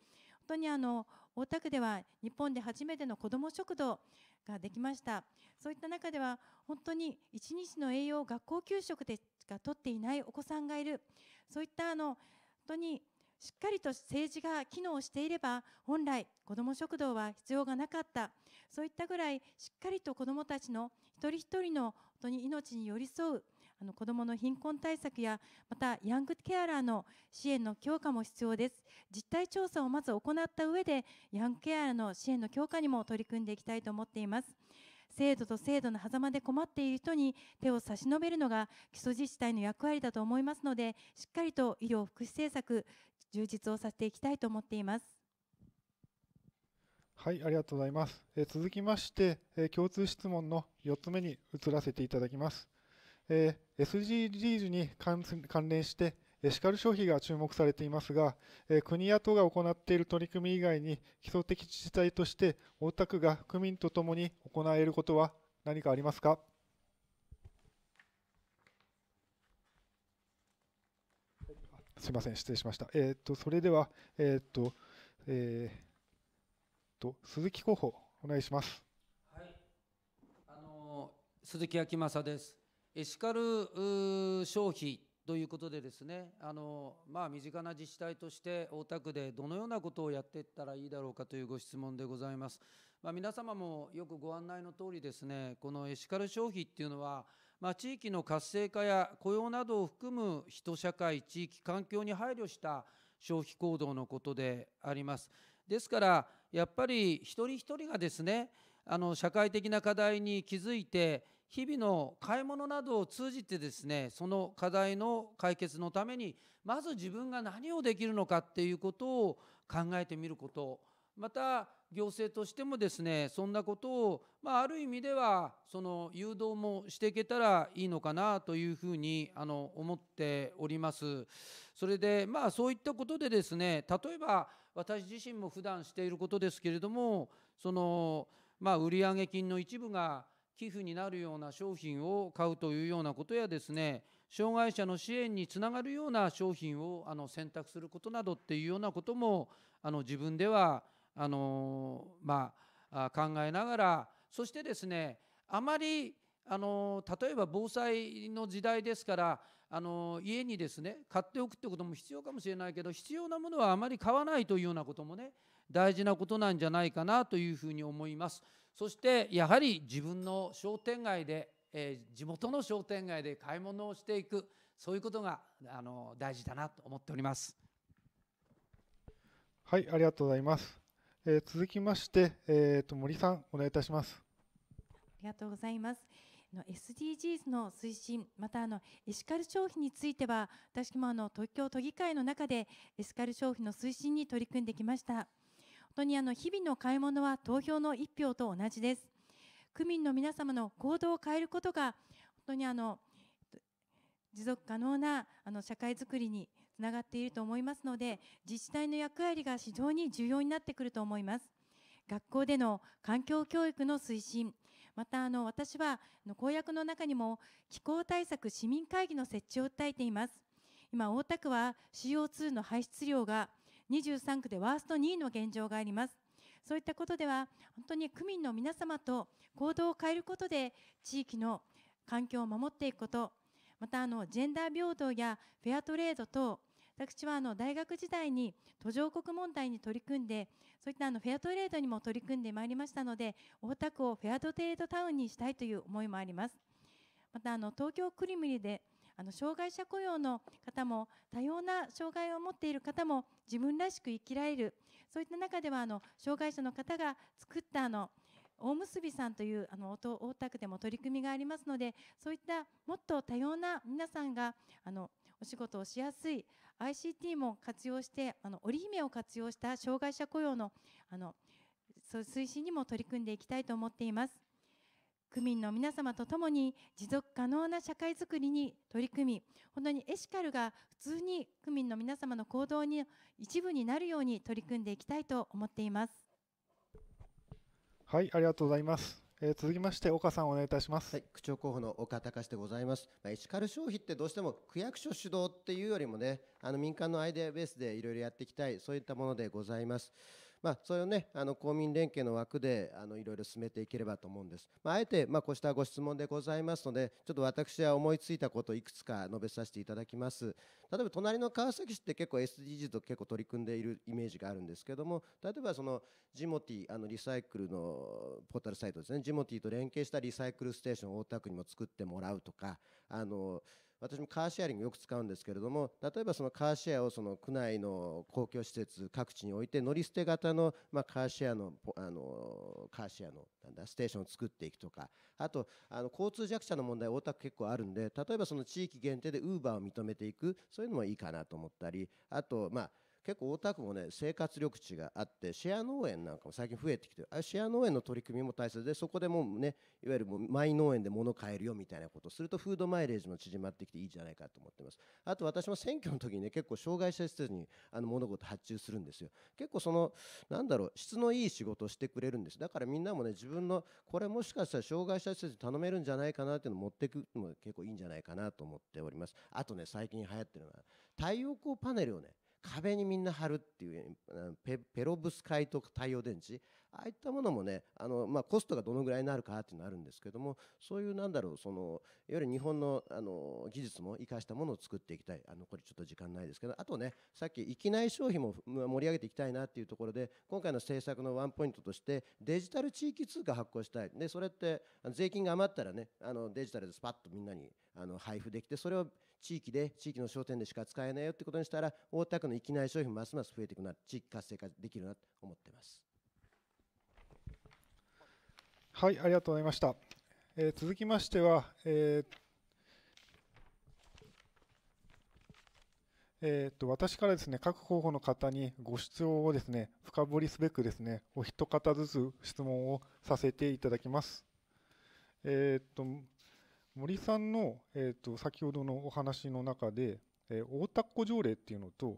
本当にあの大田区では日本で初めての子ども食堂ができましたそういった中では本当に1日の栄養を学校給食でが取っていないお子さんがいるそういったあの本当にしっかりと政治が機能していれば本来子ども食堂は必要がなかったそういったぐらいしっかりと子どもたちの一人一人の本当に命に寄り添うあの子どもの貧困対策やまたヤングケアラーの支援の強化も必要です実態調査をまず行った上でヤングケアラーの支援の強化にも取り組んでいきたいと思っています制度と制度の狭間で困っている人に手を差し伸べるのが基礎自治体の役割だと思いますのでしっかりと医療福祉政策充実をさせていきたいと思っています。はい、ありがとうございます。え続きまして、え共通質問の4つ目に移らせていただきます。えー、SDGs に関連して、エシカル消費が注目されていますが、国や党が行っている取り組み以外に、基礎的自治体として大田区が区民とともに行えることは何かありますか。すみません、失礼しました。えー、っと、それでは、えー、っと、えー、っと、鈴木候補、お願いします。はい。あの、鈴木明正です。エシカル消費ということでですねあの、まあ、身近な自治体として大田区でどのようなことをやっていったらいいだろうかというご質問でございます、まあ、皆様もよくご案内の通りですねこのエシカル消費っていうのは、まあ、地域の活性化や雇用などを含む人社会地域環境に配慮した消費行動のことでありますですからやっぱり一人一人がですねあの社会的な課題に気づいて日々の買い物などを通じてですねその課題の解決のためにまず自分が何をできるのかっていうことを考えてみることまた行政としてもですねそんなことを、まあ、ある意味ではその誘導もしていけたらいいのかなというふうにあの思っております。それでまあそういったことでですね例えば私自身も普段していることですけれどもその、まあ、売上金の一部が寄付になるような商品を買うというようなことやですね障害者の支援につながるような商品をあの選択することなどっていうようなこともあの自分ではあの、まあ、考えながらそしてですねあまりあの例えば防災の時代ですからあの家にですね買っておくってことも必要かもしれないけど必要なものはあまり買わないというようなこともね大事なことなんじゃないかなというふうに思います。そしてやはり自分の商店街で、えー、地元の商店街で買い物をしていくそういうことがあの大事だなと思っております。はい、ありがとうございます。えー、続きまして、えーと、森さんお願いいたします。ありがとうございます。の SDGs の推進、またあのエシカル消費については、私もあの東京都議会の中でエシカル消費の推進に取り組んできました。本当にあの日々の買い物は投票の1票と同じです。区民の皆様の行動を変えることが本当にあの持続可能なあの社会づくりにつながっていると思いますので自治体の役割が非常に重要になってくると思います。学校での環境教育の推進、またあの私は公約の中にも気候対策市民会議の設置を訴えています。今、大田区は CO2 の排出量が23区でワースト2位の現状があります。そういったことでは、本当に区民の皆様と行動を変えることで、地域の環境を守っていくこと、またあのジェンダー平等やフェアトレード等、私はあの大学時代に途上国問題に取り組んで、そういったあのフェアトレードにも取り組んでまいりましたので、大田区をフェアトレードタウンにしたいという思いもあります。またあの東京クリムリであの障害者雇用の方も多様な障害を持っている方も自分らしく生きられるそういった中ではあの障害者の方が作ったあの大結びさんというあの大田区でも取り組みがありますのでそういったもっと多様な皆さんがあのお仕事をしやすい ICT も活用してあの織姫を活用した障害者雇用のあの推進にも取り組んでいきたいと思っています。区民の皆様と共に持続可能な社会づくりに取り組み本当にエシカルが普通に区民の皆様の行動に一部になるように取り組んでいきたいと思っていますはいありがとうございますえー、続きまして岡さんお願いいたします、はい、区長候補の岡隆でございます、まあ、エシカル消費ってどうしても区役所主導っていうよりもねあの民間のアイデアベースでいろいろやっていきたいそういったものでございますまあ、それをねあの公民連携の枠であのいろいろ進めていければと思うんです、まあ、あえて、まあ、こうしたご質問でございますのでちょっと私は思いついたことをいくつか述べさせていただきます例えば隣の川崎市って結構 SDGs と結構取り組んでいるイメージがあるんですけども例えばそのジモティあのリサイクルのポータルサイトですねジモティと連携したリサイクルステーションを大田区にも作ってもらうとかあの私もカーシェアリングよく使うんですけれども例えばそのカーシェアをその区内の公共施設各地において乗り捨て型のまカーシェアのあのカーシェアのなんだステーションを作っていくとかあとあの交通弱者の問題大田区結構あるんで例えばその地域限定でウーバーを認めていくそういうのもいいかなと思ったりあとまあ結構大田区もね生活緑地があってシェア農園なんかも最近増えてきてあシェア農園の取り組みも大切でそこでもうねいわゆるもうマイ農園で物買えるよみたいなことをするとフードマイレージも縮まってきていいじゃないかと思ってますあと私も選挙の時にね結構障害者施設にあの物事発注するんですよ結構そのなんだろう質のいい仕事をしてくれるんですだからみんなもね自分のこれもしかしたら障害者施設に頼めるんじゃないかなっていうのを持っていくのも結構いいんじゃないかなと思っておりますあとね最近流行ってるのは太陽光パネルをね壁にみんな貼るっていうペロブスカイト太陽電池ああいったものもねあの、まあ、コストがどのぐらいになるかっていうのあるんですけどもそういうなんだろうそのいわゆる日本のあの技術も生かしたものを作っていきたいあのこれちょっと時間ないですけどあとねさっき域内消費も盛り上げていきたいなっていうところで今回の政策のワンポイントとしてデジタル地域通貨発行したいでそれって税金が余ったらねあのデジタルでスパッとみんなにあの配布できてそれを地域で地域の商店でしか使えないよってことにしたら大田区の域内消費もますます増えていくな地域活性化できるなと思ってますはいありがとうございました、えー、続きましては、えーえーと、私からですね各候補の方にご質問をですね深掘りすべくですねお一方ずつ質問をさせていただきます。えーと森さんの、えーと、先ほどのお話の中で、えー、大田っ子条例っていうのと,、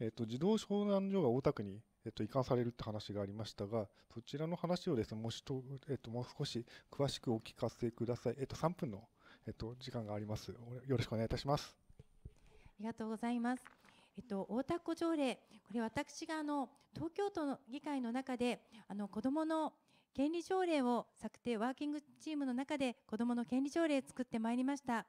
えーと、児童相談所が大田区に、えーと、と移管されるって話がありましたがそちらの話をですねもしと、えー、ともう少し詳しくお聞かせください、えー、と3分の、えー、と時間がありますよろしくお願いいたしますありがとうございますえっと、大田っ子条例、これ私があの東京都の議会の中であの子どもの権利条例を策定ワーキングチームの中で子どもの権利条例を作ってまいりました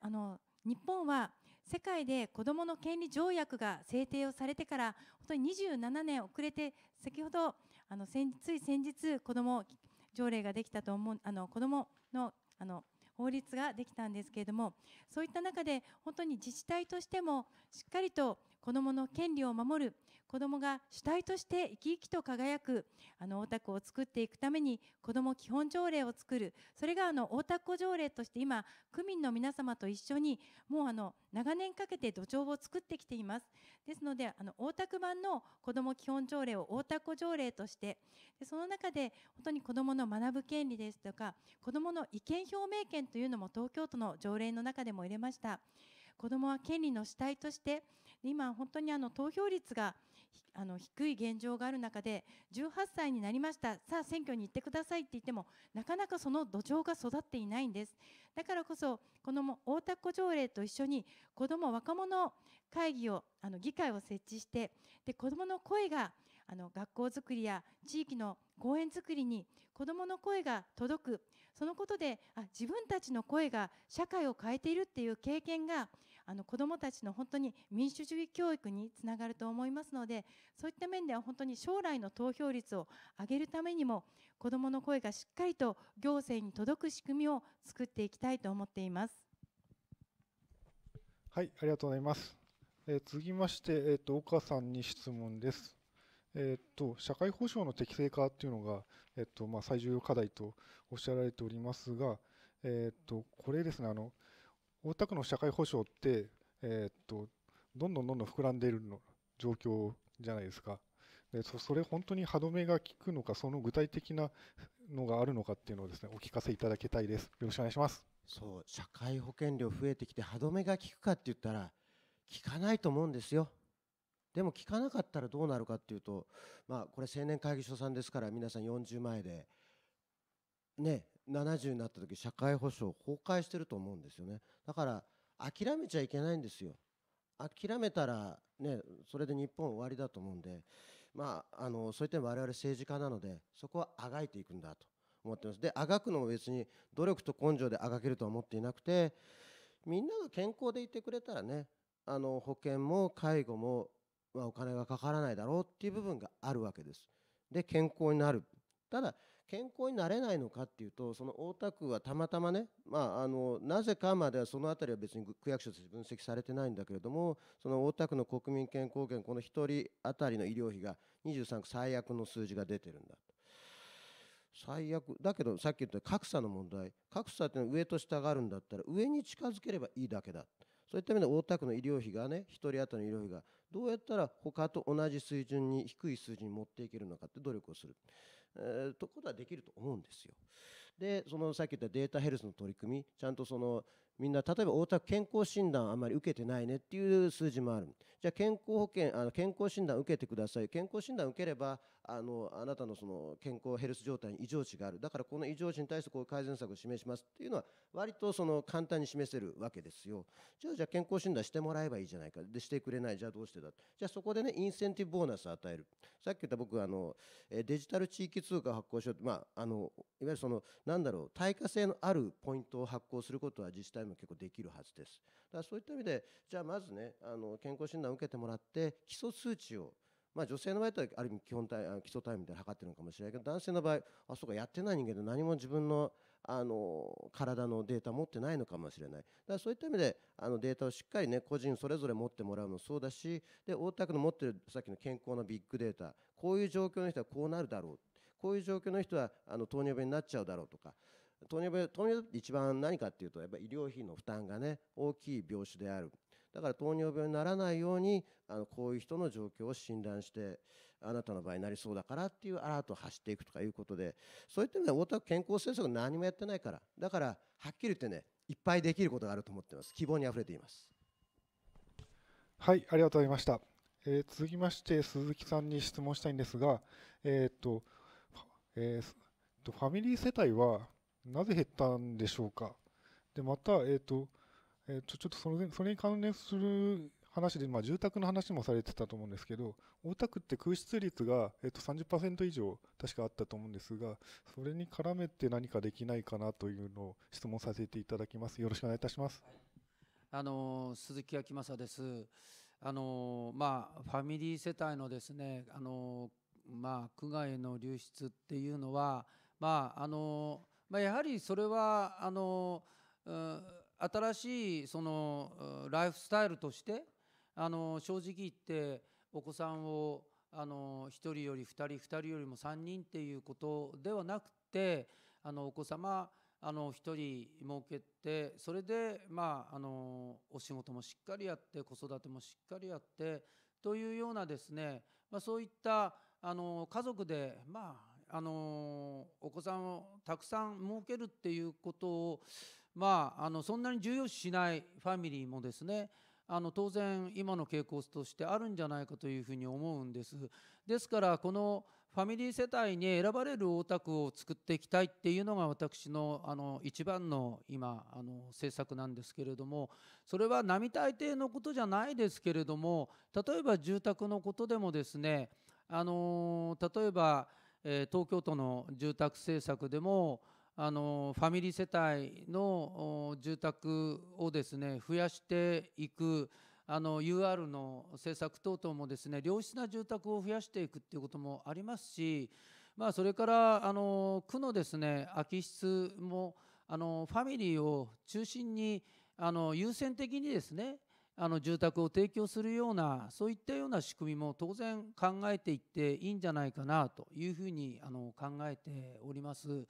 あの日本は世界で子どもの権利条約が制定をされてから本当に27年遅れて先ほどあの先つい先日子ども条例ができたと思うあの子どものあの法律ができたんですけれどもそういった中で本当に自治体としてもしっかりと子どもの権利を守る子どもが主体として生き生きと輝くあの大田区を作っていくために子ども基本条例を作るそれがあの大田区条例として今区民の皆様と一緒にもうあの長年かけて土壌を作ってきていますですのであの大田区版の子ども基本条例を大田区条例としてでその中で本当に子どもの学ぶ権利ですとか子どもの意見表明権というのも東京都の条例の中でも入れました子どもは権利の主体として今本当にあの投票率があの低い現状がある中で18歳になりましたさあ選挙に行ってくださいって言ってもなかなかその土壌が育っていないんですだからこそこの大田っ子条例と一緒に子ども若者会議をあの議会を設置してで子どもの声があの学校づくりや地域の公園づくりに子どもの声が届くそのことであ自分たちの声が社会を変えているっていう経験があの子どもたちの本当に民主主義教育につながると思いますのでそういった面では本当に将来の投票率を上げるためにも子どもの声がしっかりと行政に届く仕組みを作っていきたいと思っています。はい、ありがとうございます。えー、続きまして、えーと、岡さんに質問です。えーと、社会保障の適正化っていうのが、えーとまあ、最重要課題とおっしゃられておりますが、えーとこれですねあの、大田区の社会保障って、えー、っとどんどんどんどん膨らんでいるの状況じゃないですか。でそそれ本当に歯止めが効くのか、その具体的なのがあるのかっていうのをですねお聞かせいただきたいです。よろしくお願いします。そう社会保険料増えてきて歯止めが効くかって言ったら効かないと思うんですよ。でも効かなかったらどうなるかっていうと、まあ、これ青年会議所さんですから皆さん40前で、ね、70になった時社会保障崩壊してると思うんですよねだから諦めちゃいけないんですよ諦めたらねそれで日本終わりだと思うんでまああのそういった我々政治家なのでそこはあがいていくんだと思ってますであがくのも別に努力と根性であがけるとは思っていなくてみんなが健康でいてくれたらねあの保険も介護も、まあ、お金がかからないだろうっていう部分があるわけですで健康になるただ健康になれないのかっていうとその大田区はたまたまね、まあ、あのなぜかまではその辺りは別に区役所として分析されてないんだけれどもその大田区の国民健康保険この1人当たりの医療費が23区最悪の数字が出てるんだと。最悪だけどさっき言った格差の問題格差っていうのは上と下があるんだったら上に近づければいいだけだそういった意味で大田区の医療費がね1人当たりの医療費がどうやったら他と同じ水準に低い数字に持っていけるのかって努力をするえー、とことはできると思うんですよ。でそのさっき言ったデータヘルスの取り組みちゃんとそのみんな例えば大田区健康診断あんまり受けてないねっていう数字もあるじゃあ健康保険あの健康診断受けてください健康診断受ければあのあなたのその健康ヘルス状態に異常値があるだからこの異常値に対してこういう改善策を示しますっていうのは割とその簡単に示せるわけですよじゃあじゃあ健康診断してもらえばいいじゃないかでしてくれないじゃあどうしてだじゃあそこでねインセンティブボーナスを与えるさっき言った僕あのデジタル地域通貨を発行しようってまああのいわゆるそのなんだろう対価性のあるポイントを発行することは自治体も結構できるはずですだからそういった意味でじゃあまずねあの健康診断を受けてもらって基礎数値をまあ、女性の場合はある意味基本体基礎体温み測ってるのかもしれないけど男性の場合あそうかやってない人間で何も自分のあの体のデータ持ってないのかもしれないだからそういった意味であのデータをしっかりね個人それぞれ持ってもらうのもそうだしで大田区の持ってるさっきの健康のビッグデータこういう状況の人はこうなるだろうこういう状況の人はあの糖尿病になっちゃうだろうとか糖尿病糖尿病って一番何かっていうとやっぱ医療費の負担がね大きい病種であるだから糖尿病にならないようにあのこういう人の状況を診断してあなたの場合になりそうだからっていうアラートを発していくとかいうことでそういった意味では大田区健康政策何もやってないからだからはっきり言ってねいっぱいできることがあると思ってます希望にあふれていますはいありがとうございました、えー、続きまして鈴木さんに質問したいんですがえー、っと、えー、ファミリー世帯はなぜ減ったんでしょうかでまた、えーとえー、とちょっとそれそれに関連する話で、まあ、住宅の話もされてたと思うんですけど、大田区って空室率が、えっと30、30%以上確かあったと思うんですが、それに絡めて何かできないかなというのを質問させていただきます。よろしくお願いいたします。あの鈴木明正です。あのまあ、ファミリー世帯のですね、あのまあ、区外の流出っていうのは、まああのまあ、やはりそれはあの新しいそのライフスタイルとしてあの正直言ってお子さんをあの1人より2人2人よりも3人っていうことではなくてあのお子様あの1人設けてそれで、まあ、あのお仕事もしっかりやって子育てもしっかりやってというようなですね、まあ、そういったあの家族で、まあ、あのお子さんをたくさん設けるっていうことをまあ、あのそんなに重要視しないファミリーもですねあの当然今の傾向としてあるんじゃないかというふうに思うんですですからこのファミリー世帯に選ばれる大田区を作っていきたいっていうのが私のあの一番の今あの政策なんですけれどもそれは並大抵のことじゃないですけれども例えば住宅のことでもですねあの例えば、え東京都の住宅政策でもあのファミリー世帯の住宅をですね増やしていくあの UR の政策等々もですね良質な住宅を増やしていくっていうこともありますし、まあ、それからあの区のですね空き室もあのファミリーを中心にあの優先的にですねあの住宅を提供するようなそういったような仕組みも当然考えていっていいんじゃないかなというふうにあの考えております。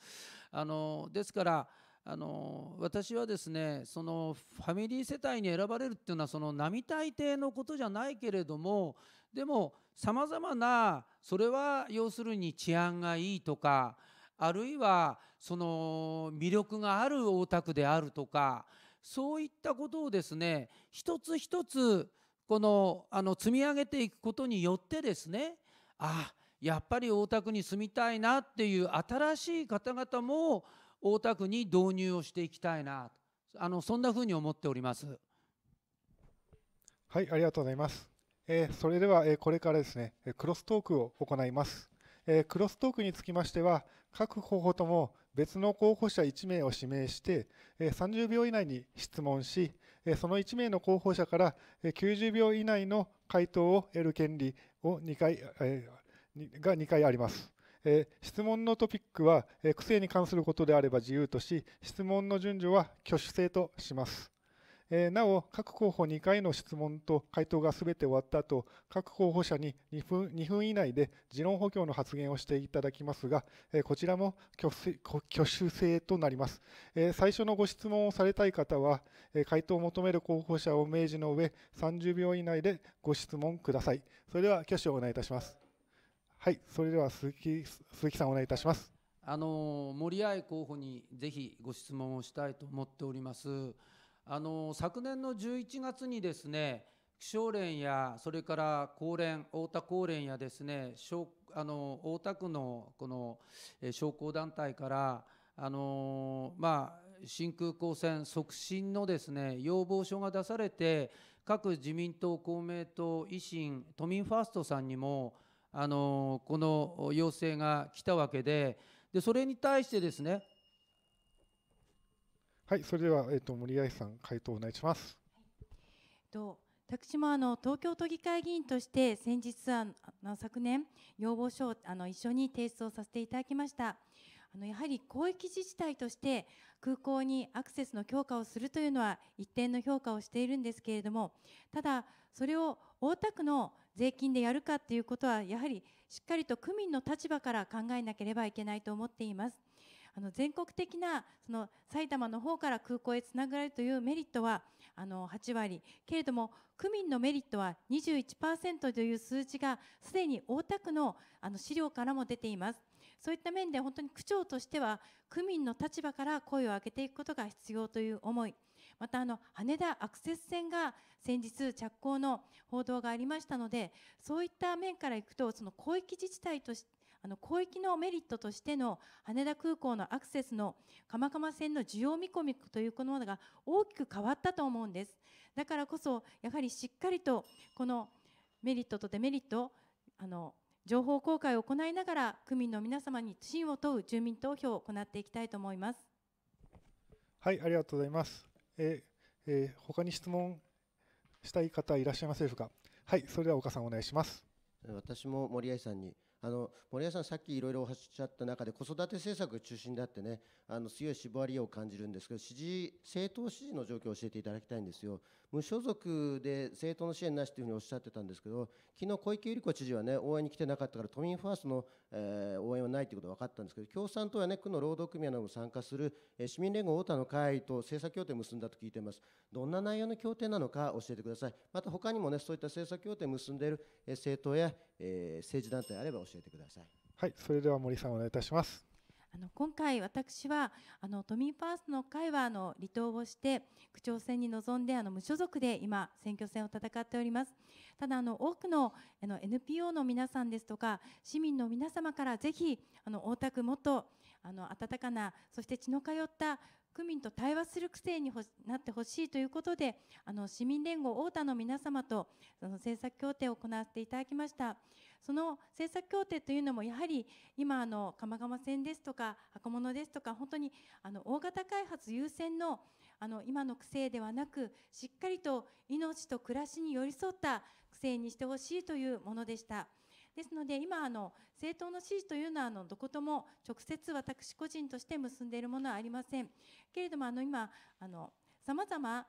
あのですからあの私はですねそのファミリー世帯に選ばれるっていうのはその並大抵のことじゃないけれどもでもさまざまなそれは要するに治安がいいとかあるいはその魅力がある大田区であるとかそういったことをですね一つ一つこのあの積み上げていくことによってですねあやっぱり大田区に住みたいなっていう新しい方々も大田区に導入をしていきたいなあのそんなふうに思っております。はいありがとうございます。えー、それでは、えー、これからですねクロストークを行います。えー、クロストークにつきましては各候補とも別の候補者1名を指名して、30秒以内に質問し、その1名の候補者から90秒以内の回答を得る権利を2回、が2回あります。質問のトピックは、区政に関することであれば自由とし、質問の順序は挙手制とします。えー、なお、各候補2回の質問と回答がすべて終わった後、各候補者に2分 ,2 分以内で持論補強の発言をしていただきますが、えー、こちらも挙手制となります。えー、最初のご質問をされたい方は、え回答を求める候補者を明示の上、30秒以内でご質問ください。それでは挙手をお願いいたします。はい、それでは鈴木鈴木さんお願いいたします。あの森愛候補にぜひご質問をしたいと思っております。あの昨年の11月にですね気象連やそれから高連太田高連やですねあの大田区のこの商工団体からあのまあ新空港線促進のですね要望書が出されて各自民党公明党維新都民ファーストさんにもあのこの要請が来たわけででそれに対してですねはい、それでは、えっ、ー、と、森愛さん、回答お願いします。はい、と私もあの東京都議会議員として先日あの昨年要望書をあの一緒に提出をさせていただきましたあのやはり広域自治体として空港にアクセスの強化をするというのは一定の評価をしているんですけれどもただそれを大田区の税金でやるかということはやはりしっかりと区民の立場から考えなければいけないと思っていますあの全国的なその埼玉の方から空港へつながるというメリットはあの8割けれども区民のメリットは21%という数値がすでに大田区のあの資料からも出ています。そういった面で本当に区長としては区民の立場から声を上げていくことが必要という思いまたあの羽田アクセス線が先日着工の報道がありましたのでそういった面からいくとその広域自治体としてあの広域のメリットとしての羽田空港のアクセスの鎌鎌線の需要見込みというこのものが大きく変わったと思うんですだからこそやはりしっかりとこのメリットとデメリットあの情報公開を行いながら区民の皆様に信を問う住民投票を行っていきたいと思いますはいありがとうございますええー、他に質問したい方いらっしゃいますでしょうかはいそれでは岡さんお願いします私も森合さんにあの森谷さん、さっきいろいろおっしゃった中で子育て政策中心だってねあの強い絞りを感じるんですけど支持政党支持の状況を教えていただきたいんですよ。無所属で政党の支援なしというふうにおっしゃってたんですけど、昨日小池百合子知事は、ね、応援に来てなかったから、都民ファーストの、えー、応援はないということが分かったんですけど、共産党や、ね、区の労働組合なども参加する、えー、市民連合太田の会と政策協定を結んだと聞いています、どんな内容の協定なのか教えてください、また他にも、ね、そういった政策協定を結んでいる、えー、政党や、えー、政治団体あれば教えてください。はい、それでは森さんお願いいたします。あの今回私はあの都民ファーストの会はあの離党をして区長選に臨んであの無所属で今選挙戦を戦っておりますただあの多くのあの NPO の皆さんですとか市民の皆様からぜひあの大田区もっとあの温かなそして血の通った区民と対話する癖になってほしいということであの市民連合太田の皆様とその政策協定を行っていただきましたその政策協定というのもやはり今あの釜釜線ですとか箱物ですとか本当にあの大型開発優先のあの今の区政ではなくしっかりと命と暮らしに寄り添った区政にしてほしいというものでした。ですので今あの政党の支持というのはあのどことも直接私個人として結んでいるものはありませんけれどもあの今あのさまざま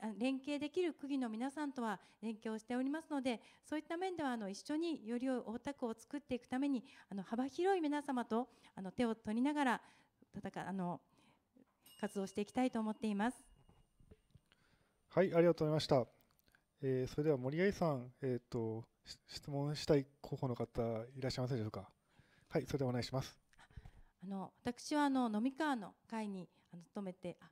あの連携できる区議の皆さんとは連携をしておりますのでそういった面ではあの一緒により良い大田区を作っていくためにあの幅広い皆様とあの手を取りながら戦あの活動していきたいと思っています。はいありがとうございました。えー、それでは森合さん、えーと、と質問したい候補の方いらっしゃいますでしょうか。はいそれではお願いします。あの私はあの飲み川の会にあの勤めてあ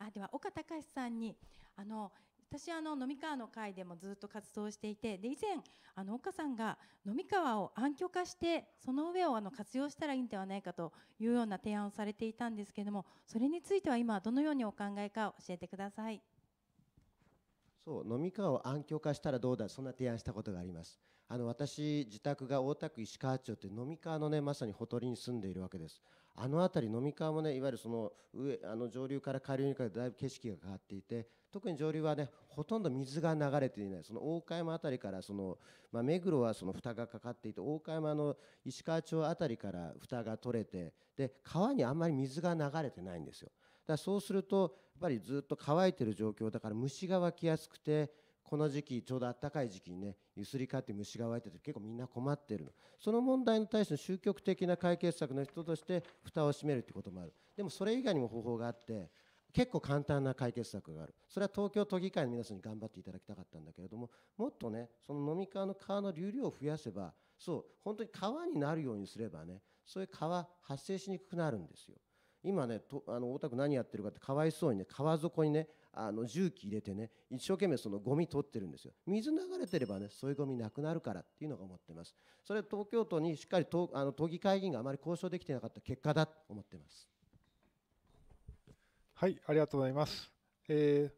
あでは岡隆さんにあの私あの飲み川の会でもずっと活動していてで以前あの岡さんが飲み川を暗渠化してその上をあの活用したらいいんではないかというような提案をされていたんですけれどもそれについては今どのようにお考えか教えてください。そう飲み川を暗渠化したらどうだそんな提案したことがありますあの私自宅が大田区石川町って飲み川のねまさにほとりに住んでいるわけですあの辺り、飲み川もねいわゆるその上あの上流から下流にかけてだいぶ景色が変わっていて特に上流はねほとんど水が流れていないその大岡山辺りからその、まあ、目黒はその蓋がかかっていて大岡山の石川町辺りから蓋が取れてで川にあんまり水が流れてないんですよ。だそうするとやっぱりずっと乾いてる状況だから虫が湧きやすくてこの時期ちょうど暖かい時期にねゆすりかって虫が湧いてて結構みんな困ってるのその問題に対しての終局的な解決策の人として蓋を閉めるってこともあるでもそれ以外にも方法があって結構簡単な解決策があるそれは東京都議会の皆さんに頑張っていただきたかったんだけれどももっとねその飲み川の川の流量を増やせばそう本当に川になるようにすればねそういう川発生しにくくなるんですよ今ねとあの大田区何やってるかってかわいそうにね川底にねあの重機入れてね一生懸命そのゴミ取ってるんですよ水流れてればねそういうゴミなくなるからっていうのが思ってますそれは東京都にしっかりとあの都議会議員があまり交渉できてなかった結果だと思ってますはいありがとうございます、えー、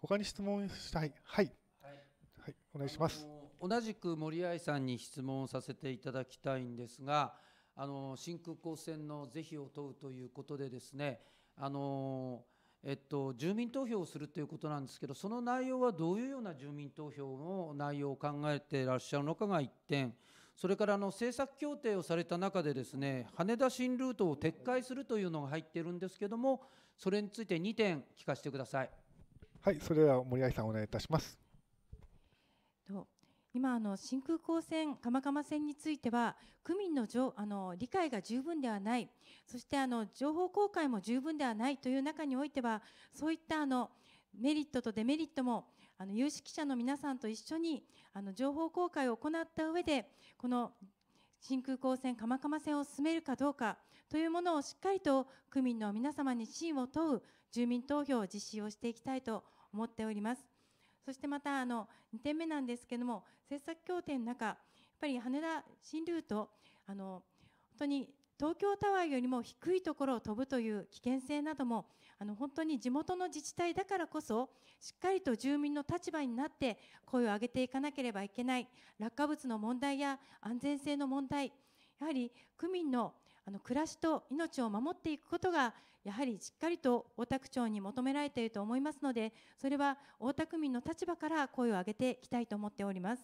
他に質問したいはい、はい、はい、お願いします同じく森愛さんに質問をさせていただきたいんですがあの新空港線の是非を問うということでですねあのーえっと、住民投票をするということなんですけど、その内容はどういうような住民投票の内容を考えていらっしゃるのかが1点、それからあの政策協定をされた中で、ですね羽田新ルートを撤回するというのが入っているんですけども、それについて2点、聞かせてください。はい、それでは森愛さん、お願いいたします。今あの真空光線釜釜線については区民のあの理解が十分ではないそしてあの情報公開も十分ではないという中においてはそういったあのメリットとデメリットもあの有識者の皆さんと一緒にあの情報公開を行った上でこの真空光線釜釜線を進めるかどうかというものをしっかりと区民の皆様に信を問う住民投票を実施をしていきたいと思っております。そしてまたあの2点目なんですけども政策協定の中やっぱり羽田新ルートあの本当に東京タワーよりも低いところを飛ぶという危険性などもあの本当に地元の自治体だからこそしっかりと住民の立場になって声を上げていかなければいけない落下物の問題や安全性の問題やはり区民のあの暮らしと命を守っていくことがやはりしっかりと大田区長に求められていると思いますので、それは大田区民の立場から声を上げていきたいと思っております。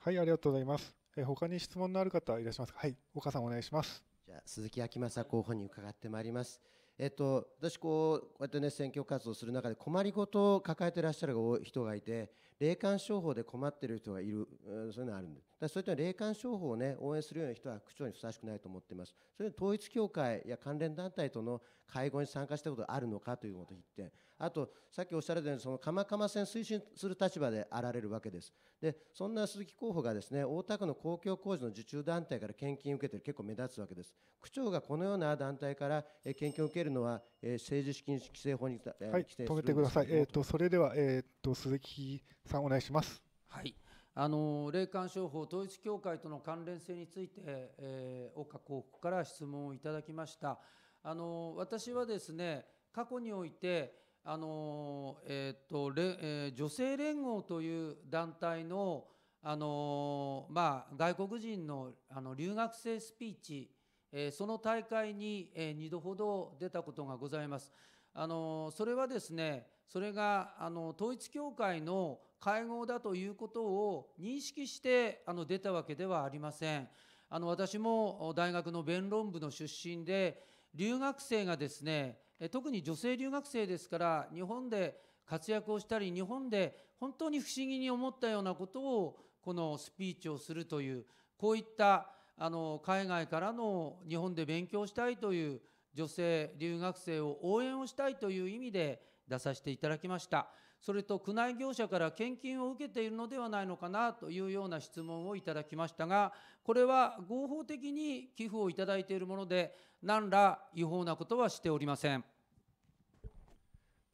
はい、ありがとうございます。え他に質問のある方いらっしゃいますか。はい、岡さんお願いします。じゃあ鈴木明正候補に伺ってまいります。えっと、私こう、こうやってね、選挙活動する中で困りごとを抱えてらっしゃる人がいて、霊感商法で困っている人がいる、そういうのがあるんです。だそういった霊感商法を、ね、応援するような人は区長にふさわしくないと思っています。それで統一教会や関連団体との会合に参加したことがあるのかということを言って、あとさっきおっしゃられたようにそのカマカマ線推進する立場であられるわけですでそんな鈴木候補がですね大田区の公共工事の受注団体から献金を受けてる結構目立つわけです区長がこのような団体から献金を受けるのは政治資金規正法に、はい、規定するんで止めてください、えーと、それでは、えーと、と鈴木さんお願いします。はいあの霊感商法統一教会との関連性について、えー、岡候補から質問をいただきましたあの私はですね過去においてあのえーとえー、女性連合という団体のあの、まあ、外国人のあの留学生スピーチ、えー、その大会に、えー、2度ほど出たことがございます。あのそれはですねそれがあの統一教会の会合だということを認識してあの出たわけではありません。あの私も大学の弁論部の出身で留学生がですね特に女性留学生ですから日本で活躍をしたり日本で本当に不思議に思ったようなことをこのスピーチをするというこういったあの海外からの日本で勉強したいという女性留学生を応援をしたいという意味で出させていただきましたそれと宮内業者から献金を受けているのではないのかなというような質問をいただきましたがこれは合法的に寄付をいただいているもので何ら違法なことはしておりません。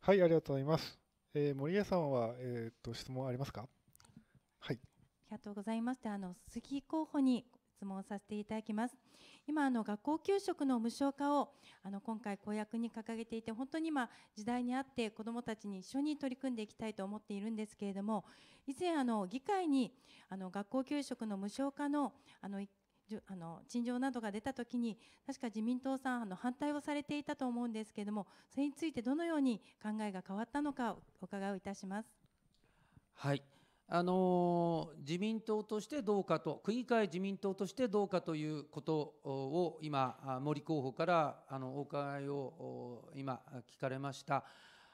はい、ありがとうございます。えー、森江さんは、えー、っと質問ありますか。はい。ありがとうございますた。あの杉候補に質問させていただきます。今あの学校給食の無償化をあの今回公約に掲げていて本当に今時代にあって子どもたちに一緒に取り組んでいきたいと思っているんですけれども以前あの議会にあの学校給食の無償化のあの一あの陳情などが出たときに、確か自民党さんあの反対をされていたと思うんですけれども、それについてどのように考えが変わったのか、お伺いいたします。はいあの自民党としてどうかと、区議会自民党としてどうかということを今、森候補からあのお伺いを今、聞かれました。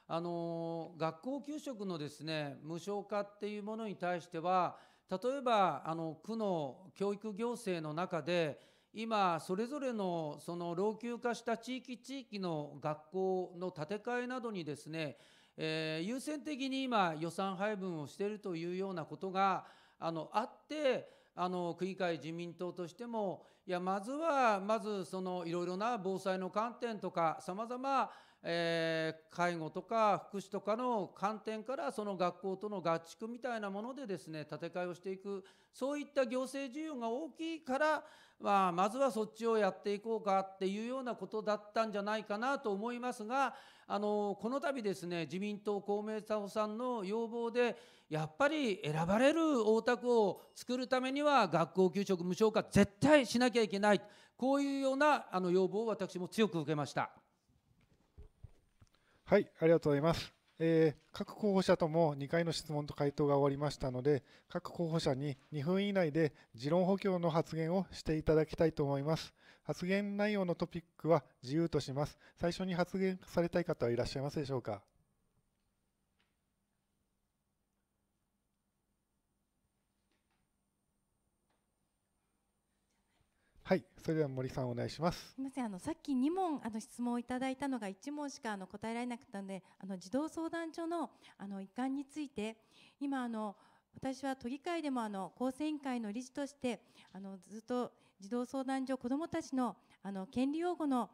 あの学校給食のですね無償化っていうものに対しては例えばあの区の教育行政の中で今それぞれのその老朽化した地域地域の学校の建て替えなどにですね、えー、優先的に今予算配分をしているというようなことがあのあってあの区議会自民党としてもいやまずはまずそのいろいろな防災の観点とかさまざまえー、介護とか福祉とかの観点からその学校との合築みたいなものでですね建て替えをしていくそういった行政需要が大きいから、まあ、まずはそっちをやっていこうかっていうようなことだったんじゃないかなと思いますがあのこの度ですね自民党公明党さんの要望でやっぱり選ばれる大田区を作るためには学校給食無償化絶対しなきゃいけないこういうようなあの要望を私も強く受けました。はい、ありがとうございます。えー、各候補者とも2回の質問と回答が終わりましたので、各候補者に2分以内で持論補強の発言をしていただきたいと思います。発言内容のトピックは自由とします。最初に発言されたい方はいらっしゃいますでしょうか。はい、それでは森さんお願いします。すみません、あのさっき2問あの質問をいただいたのが1問しかあの答えられなかったので、あの児童相談所のあの一環について今あの私は都議会でもあの構成委員会の理事としてあのずっと児童相談所子どもたちのあの権利擁護の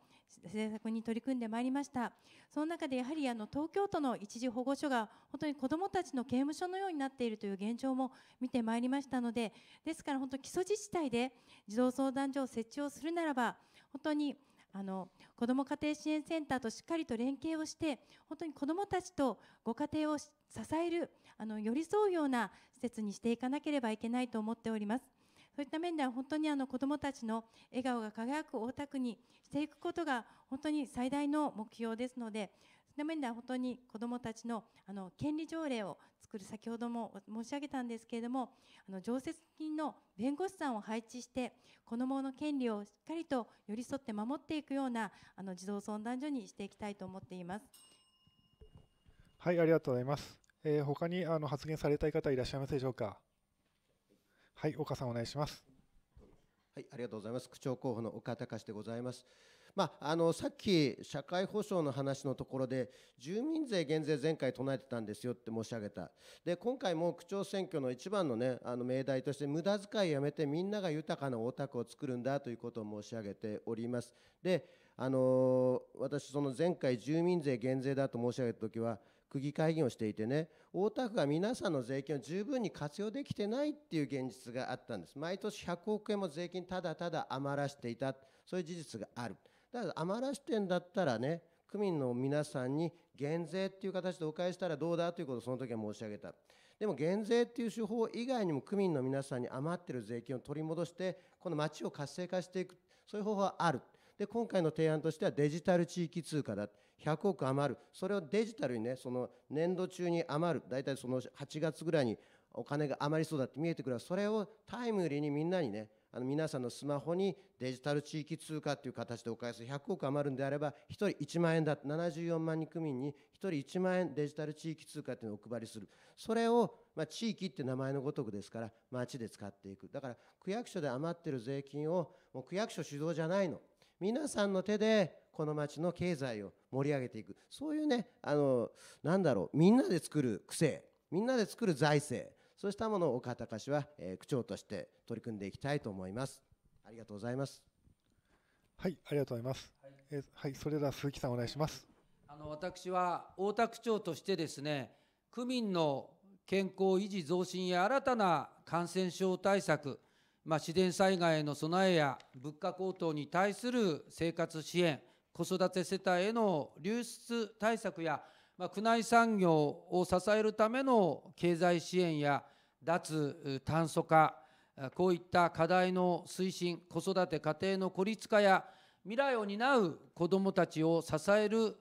政策に取り組んでまいりましたその中でやはりあの東京都の一時保護所が本当に子どもたちの刑務所のようになっているという現状も見てまいりましたのでですから本当基礎自治体で児童相談所を設置をするならば本当にあの子ども家庭支援センターとしっかりと連携をして本当に子どもたちとご家庭を支えるあの寄り添うような施設にしていかなければいけないと思っております。そういった面では本当にあの子どもたちの笑顔が輝く大田区にしていくことが本当に最大の目標ですのでそういった面では本当に子どもたちのあの権利条例を作る先ほども申し上げたんですけれどもあの常設金の弁護士さんを配置して子どもの権利をしっかりと寄り添って守っていくようなあの児童相談所にしていきたいと思っています。はい、ありがとうございます。えー、他にあの発言されたい方いらっしゃいますでしょうか。はい、岡さんお願いします。はい、ありがとうございます。区長候補の岡隆でございます。まあ、あのさっき社会保障の話のところで住民税減税前回唱えてたんですよって申し上げたで今回も区長選挙の一番の,、ね、あの命題として無駄遣いやめてみんなが豊かな大田区を作るんだということを申し上げておりますであの私その前回住民税減税だと申し上げた時は区議会議員をしていてね大田区が皆さんの税金を十分に活用できてないっていう現実があったんです毎年100億円も税金ただただ余らしていたそういう事実があるだから余らしてんだったらね区民の皆さんに減税っていう形でお返したらどうだということをその時は申し上げたでも減税っていう手法以外にも区民の皆さんに余ってる税金を取り戻してこの町を活性化していくそういう方法はあるで今回の提案としてはデジタル地域通貨だ100億余る、それをデジタルにね、その年度中に余る、大体その8月ぐらいにお金が余りそうだって見えてくるそれをタイムリーにみんなにね、あの皆さんのスマホにデジタル地域通貨という形でお返し100億余るんであれば1人1万円だ74万人区民に1人1万円デジタル地域通貨というのをお配りするそれをまあ地域って名前のごとくですから町で使っていくだから区役所で余ってる税金をもう区役所主導じゃないの皆さんの手でこの町の経済を盛り上げていくそういうねあのなんだろうみんなで作る癖みんなで作る財政そうしたものを岡高氏は、えー、区長として取り組んでいきたいと思いますありがとうございますはいありがとうございます、はい、えー、はい、それでは鈴木さんお願いしますあの私は大田区長としてですね区民の健康維持増進や新たな感染症対策まあ、自然災害への備えや物価高騰に対する生活支援、子育て世帯への流出対策や、まあ、区内産業を支えるための経済支援や脱炭素化こういった課題の推進子育て家庭の孤立化や未来を担う子どもたちを支える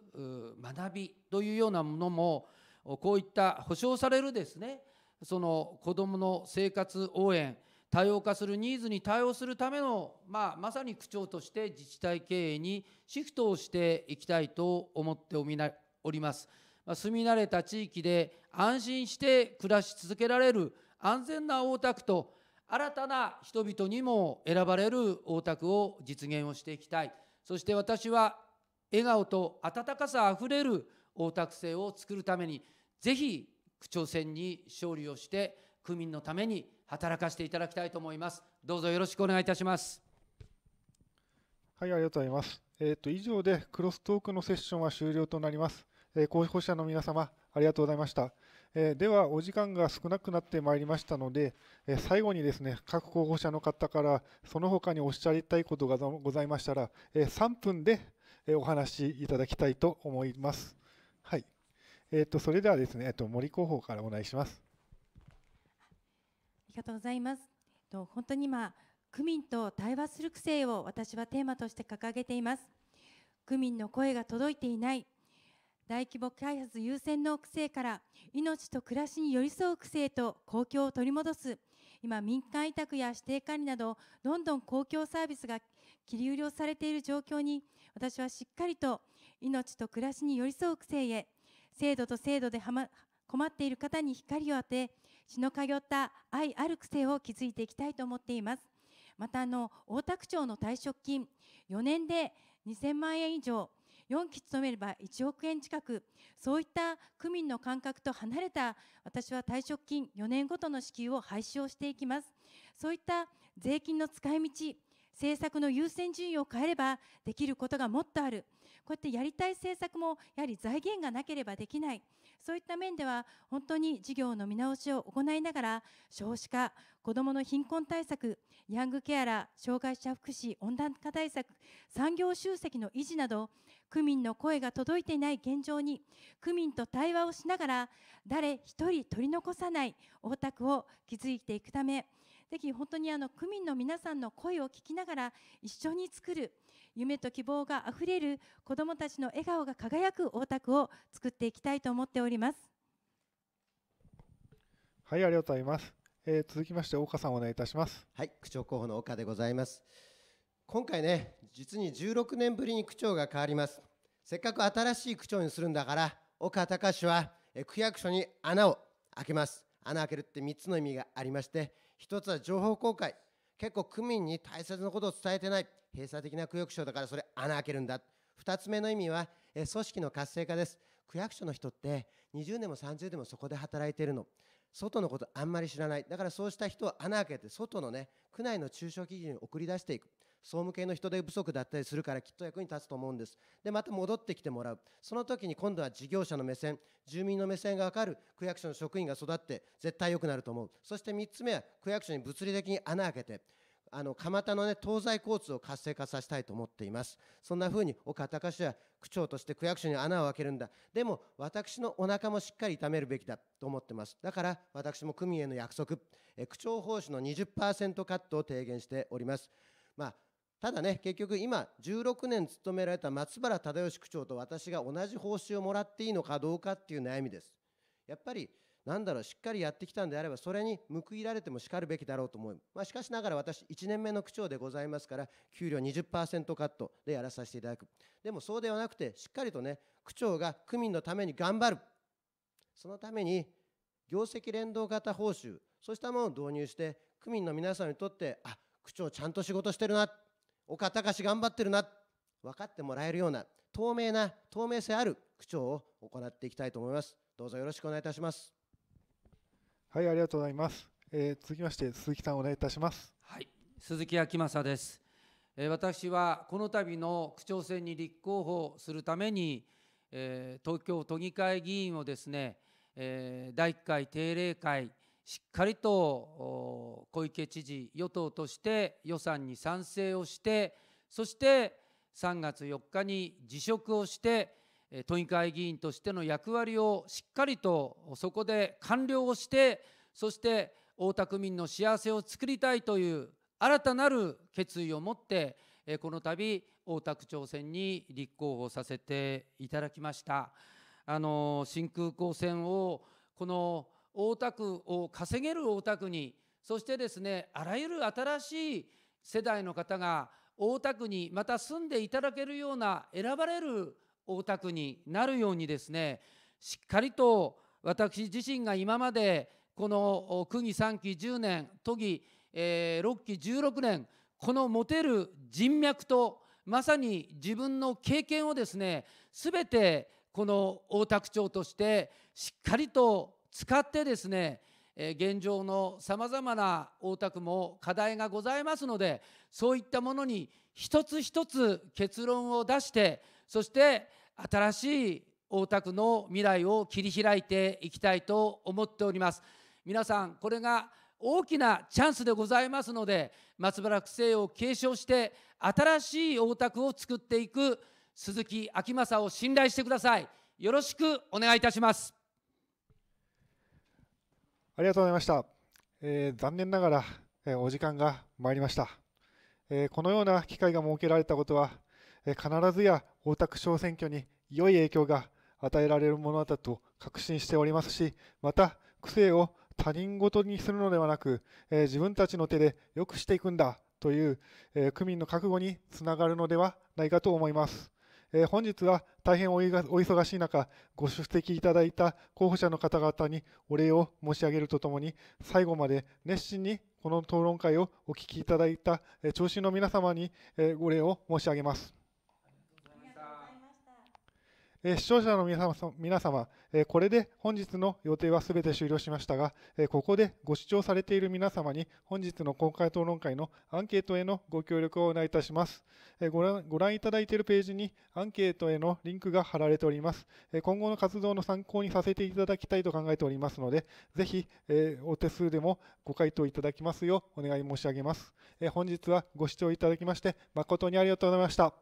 学びというようなものもこういった保障されるですねその子どもの生活応援多様化するニーズに対応するための、まあ、まさに区長として自治体経営にシフトをしていきたいと思っております。ま住み慣れた地域で安心して暮らし続けられる安全な大田区と新たな人々にも選ばれる大田区を実現をしていきたいそして私は笑顔と温かさあふれる大田区政を作るためにぜひ区長選に勝利をして区民のために働かせていただきたいと思います。どうぞよろしくお願いいたします。はい、ありがとうございます。えっ、ー、と、以上でクロストークのセッションは終了となります。えー、候補者の皆様、ありがとうございました。えー、では、お時間が少なくなってまいりましたので、え最後にですね、各候補者の方から、その他におっしゃりたいことがございましたら、え3分で、えお話しいただきたいと思います。はい。えっ、と、それではですね、えっ、と、森候補からお願いします。りがとうございます。と本当に今、区民と対話する癖を私はテーマとして掲げています。区民の声が届いていない、大規模開発優先の区政から命と暮らしに寄り添う区政と公共を取り戻す今民間委託や指定管理などどんどん公共サービスが切り売りをされている状況に私はしっかりと命と暮らしに寄り添う区政へ制度と制度で困っている方に光を当て血の通った愛ある癖を築いていきたいと思っています。またあの大田区長の退職金4年で2000万円以上4期勤めれば1億円近くそういった区民の感覚と離れた私は退職金4年ごとの支給を廃止をしていきますそういった税金の使い道政策の優先順位を変えればできることがもっとあるこうやってやりたい政策もやはり財源がなければできないそういった面では本当に事業の見直しを行いながら少子化子どもの貧困対策ヤングケアラー障害者福祉温暖化対策産業集積の維持など区民の声が届いていない現状に区民と対話をしながら誰一人取り残さない大田区を築いていくためぜひ本当にあの区民の皆さんの声を聞きながら一緒に作る夢と希望があふれる子どもたちの笑顔が輝く大田区を作っていきたいと思っております。はいありがとうございます。えー、続きまして岡さんお願いいたします。はい区長候補の岡でございます。今回ね実に16年ぶりに区長が変わります。せっかく新しい区長にするんだから岡隆は区役所に穴を開けます。穴開けるって3つの意味がありまして一つは情報公開結構区民に大切なことを伝えてない閉鎖的な区役所だからそれ穴開けるんだ2つ目の意味は組織の活性化です区役所の人って20年も30年もそこで働いているの外のことあんまり知らないだからそうした人を穴開けて外のね区内の中小企業に送り出していく総務系の人手不足だったりするからきっと役に立つと思うんですでまた戻ってきてもらうその時に今度は事業者の目線住民の目線が分かる区役所の職員が育って絶対良くなると思うそして3つ目は区役所に物理的に穴開けてあの蒲田の、ね、東西交通を活性化させたいと思っていますそんなふうに岡隆史は区長として区役所に穴を開けるんだでも私のお腹もしっかり痛めるべきだと思ってますだから私も区民への約束え区長報酬の20%カットを提言しておりますまあただね結局今16年勤められた松原忠義区長と私が同じ報酬をもらっていいのかどうかっていう悩みですやっぱりなんだろうしっかりやってきたんであればそれに報いられてもしかるべきだろうと思う、まあ、しかしながら私1年目の区長でございますから給料20%カットでやらさせていただくでもそうではなくてしっかりとね区長が区民のために頑張るそのために業績連動型報酬そうしたものを導入して区民の皆さんにとってあ区長ちゃんと仕事してるな岡隆頑張ってるな分かってもらえるような透明な透明性ある区長を行っていきたいと思いますどうぞよろしくお願いいたしますはいありがとうございます、えー、続きまして鈴木さんお願いいたしますはい鈴木明正です、えー、私はこの度の区長選に立候補するために、えー、東京都議会議員をですね、えー、第1回定例会しっかりと小池知事、与党として予算に賛成をして、そして3月4日に辞職をして、都議会議員としての役割をしっかりとそこで完了をして、そして大田区民の幸せを作りたいという新たなる決意を持って、この度大田区長選に立候補させていただきました。あの新空港線をこの大田区を稼げる大田区にそしてですねあらゆる新しい世代の方が大田区にまた住んでいただけるような選ばれる大田区になるようにですねしっかりと私自身が今までこの区議3期10年都議、6期16年この持てる人脈とまさに自分の経験をですね全てこの大田区長としてしっかりと使ってですね現状のさまざまな大田区も課題がございますのでそういったものに一つ一つ結論を出してそして新しい大田区の未来を切り開いていきたいと思っております皆さんこれが大きなチャンスでございますので松原区政を継承して新しい大田区を作っていく鈴木昭正を信頼してくださいよろしくお願いいたしますありがとうございました。えー、残念ながら、えー、お時間が参りました、えー、このような機会が設けられたことは、えー、必ずや大田区長選挙に良い影響が与えられるものだと確信しておりますし、また、癖を他人事にするのではなく、え自分たちの手で良くしていくんだという、え区民の覚悟につながるのではないかと思います。え本日は大変お忙しい中、ご出席いただいた候補者の方々にお礼を申し上げるとともに、最後まで熱心にこの討論会をお聞きいただいた聴衆の皆様にお礼を申し上げます。え視聴者の皆様皆様、えこれで本日の予定は全て終了しましたが、えここでご視聴されている皆様に本日の公開討論会のアンケートへのご協力をお願いいたします、えご覧いただいているページにアンケートへのリンクが貼られております、え今後の活動の参考にさせていただきたいと考えておりますのでぜひ、えお手数でもご回答いただきますようお願い申し上げます、え本日はご視聴いただきまして誠にありがとうございました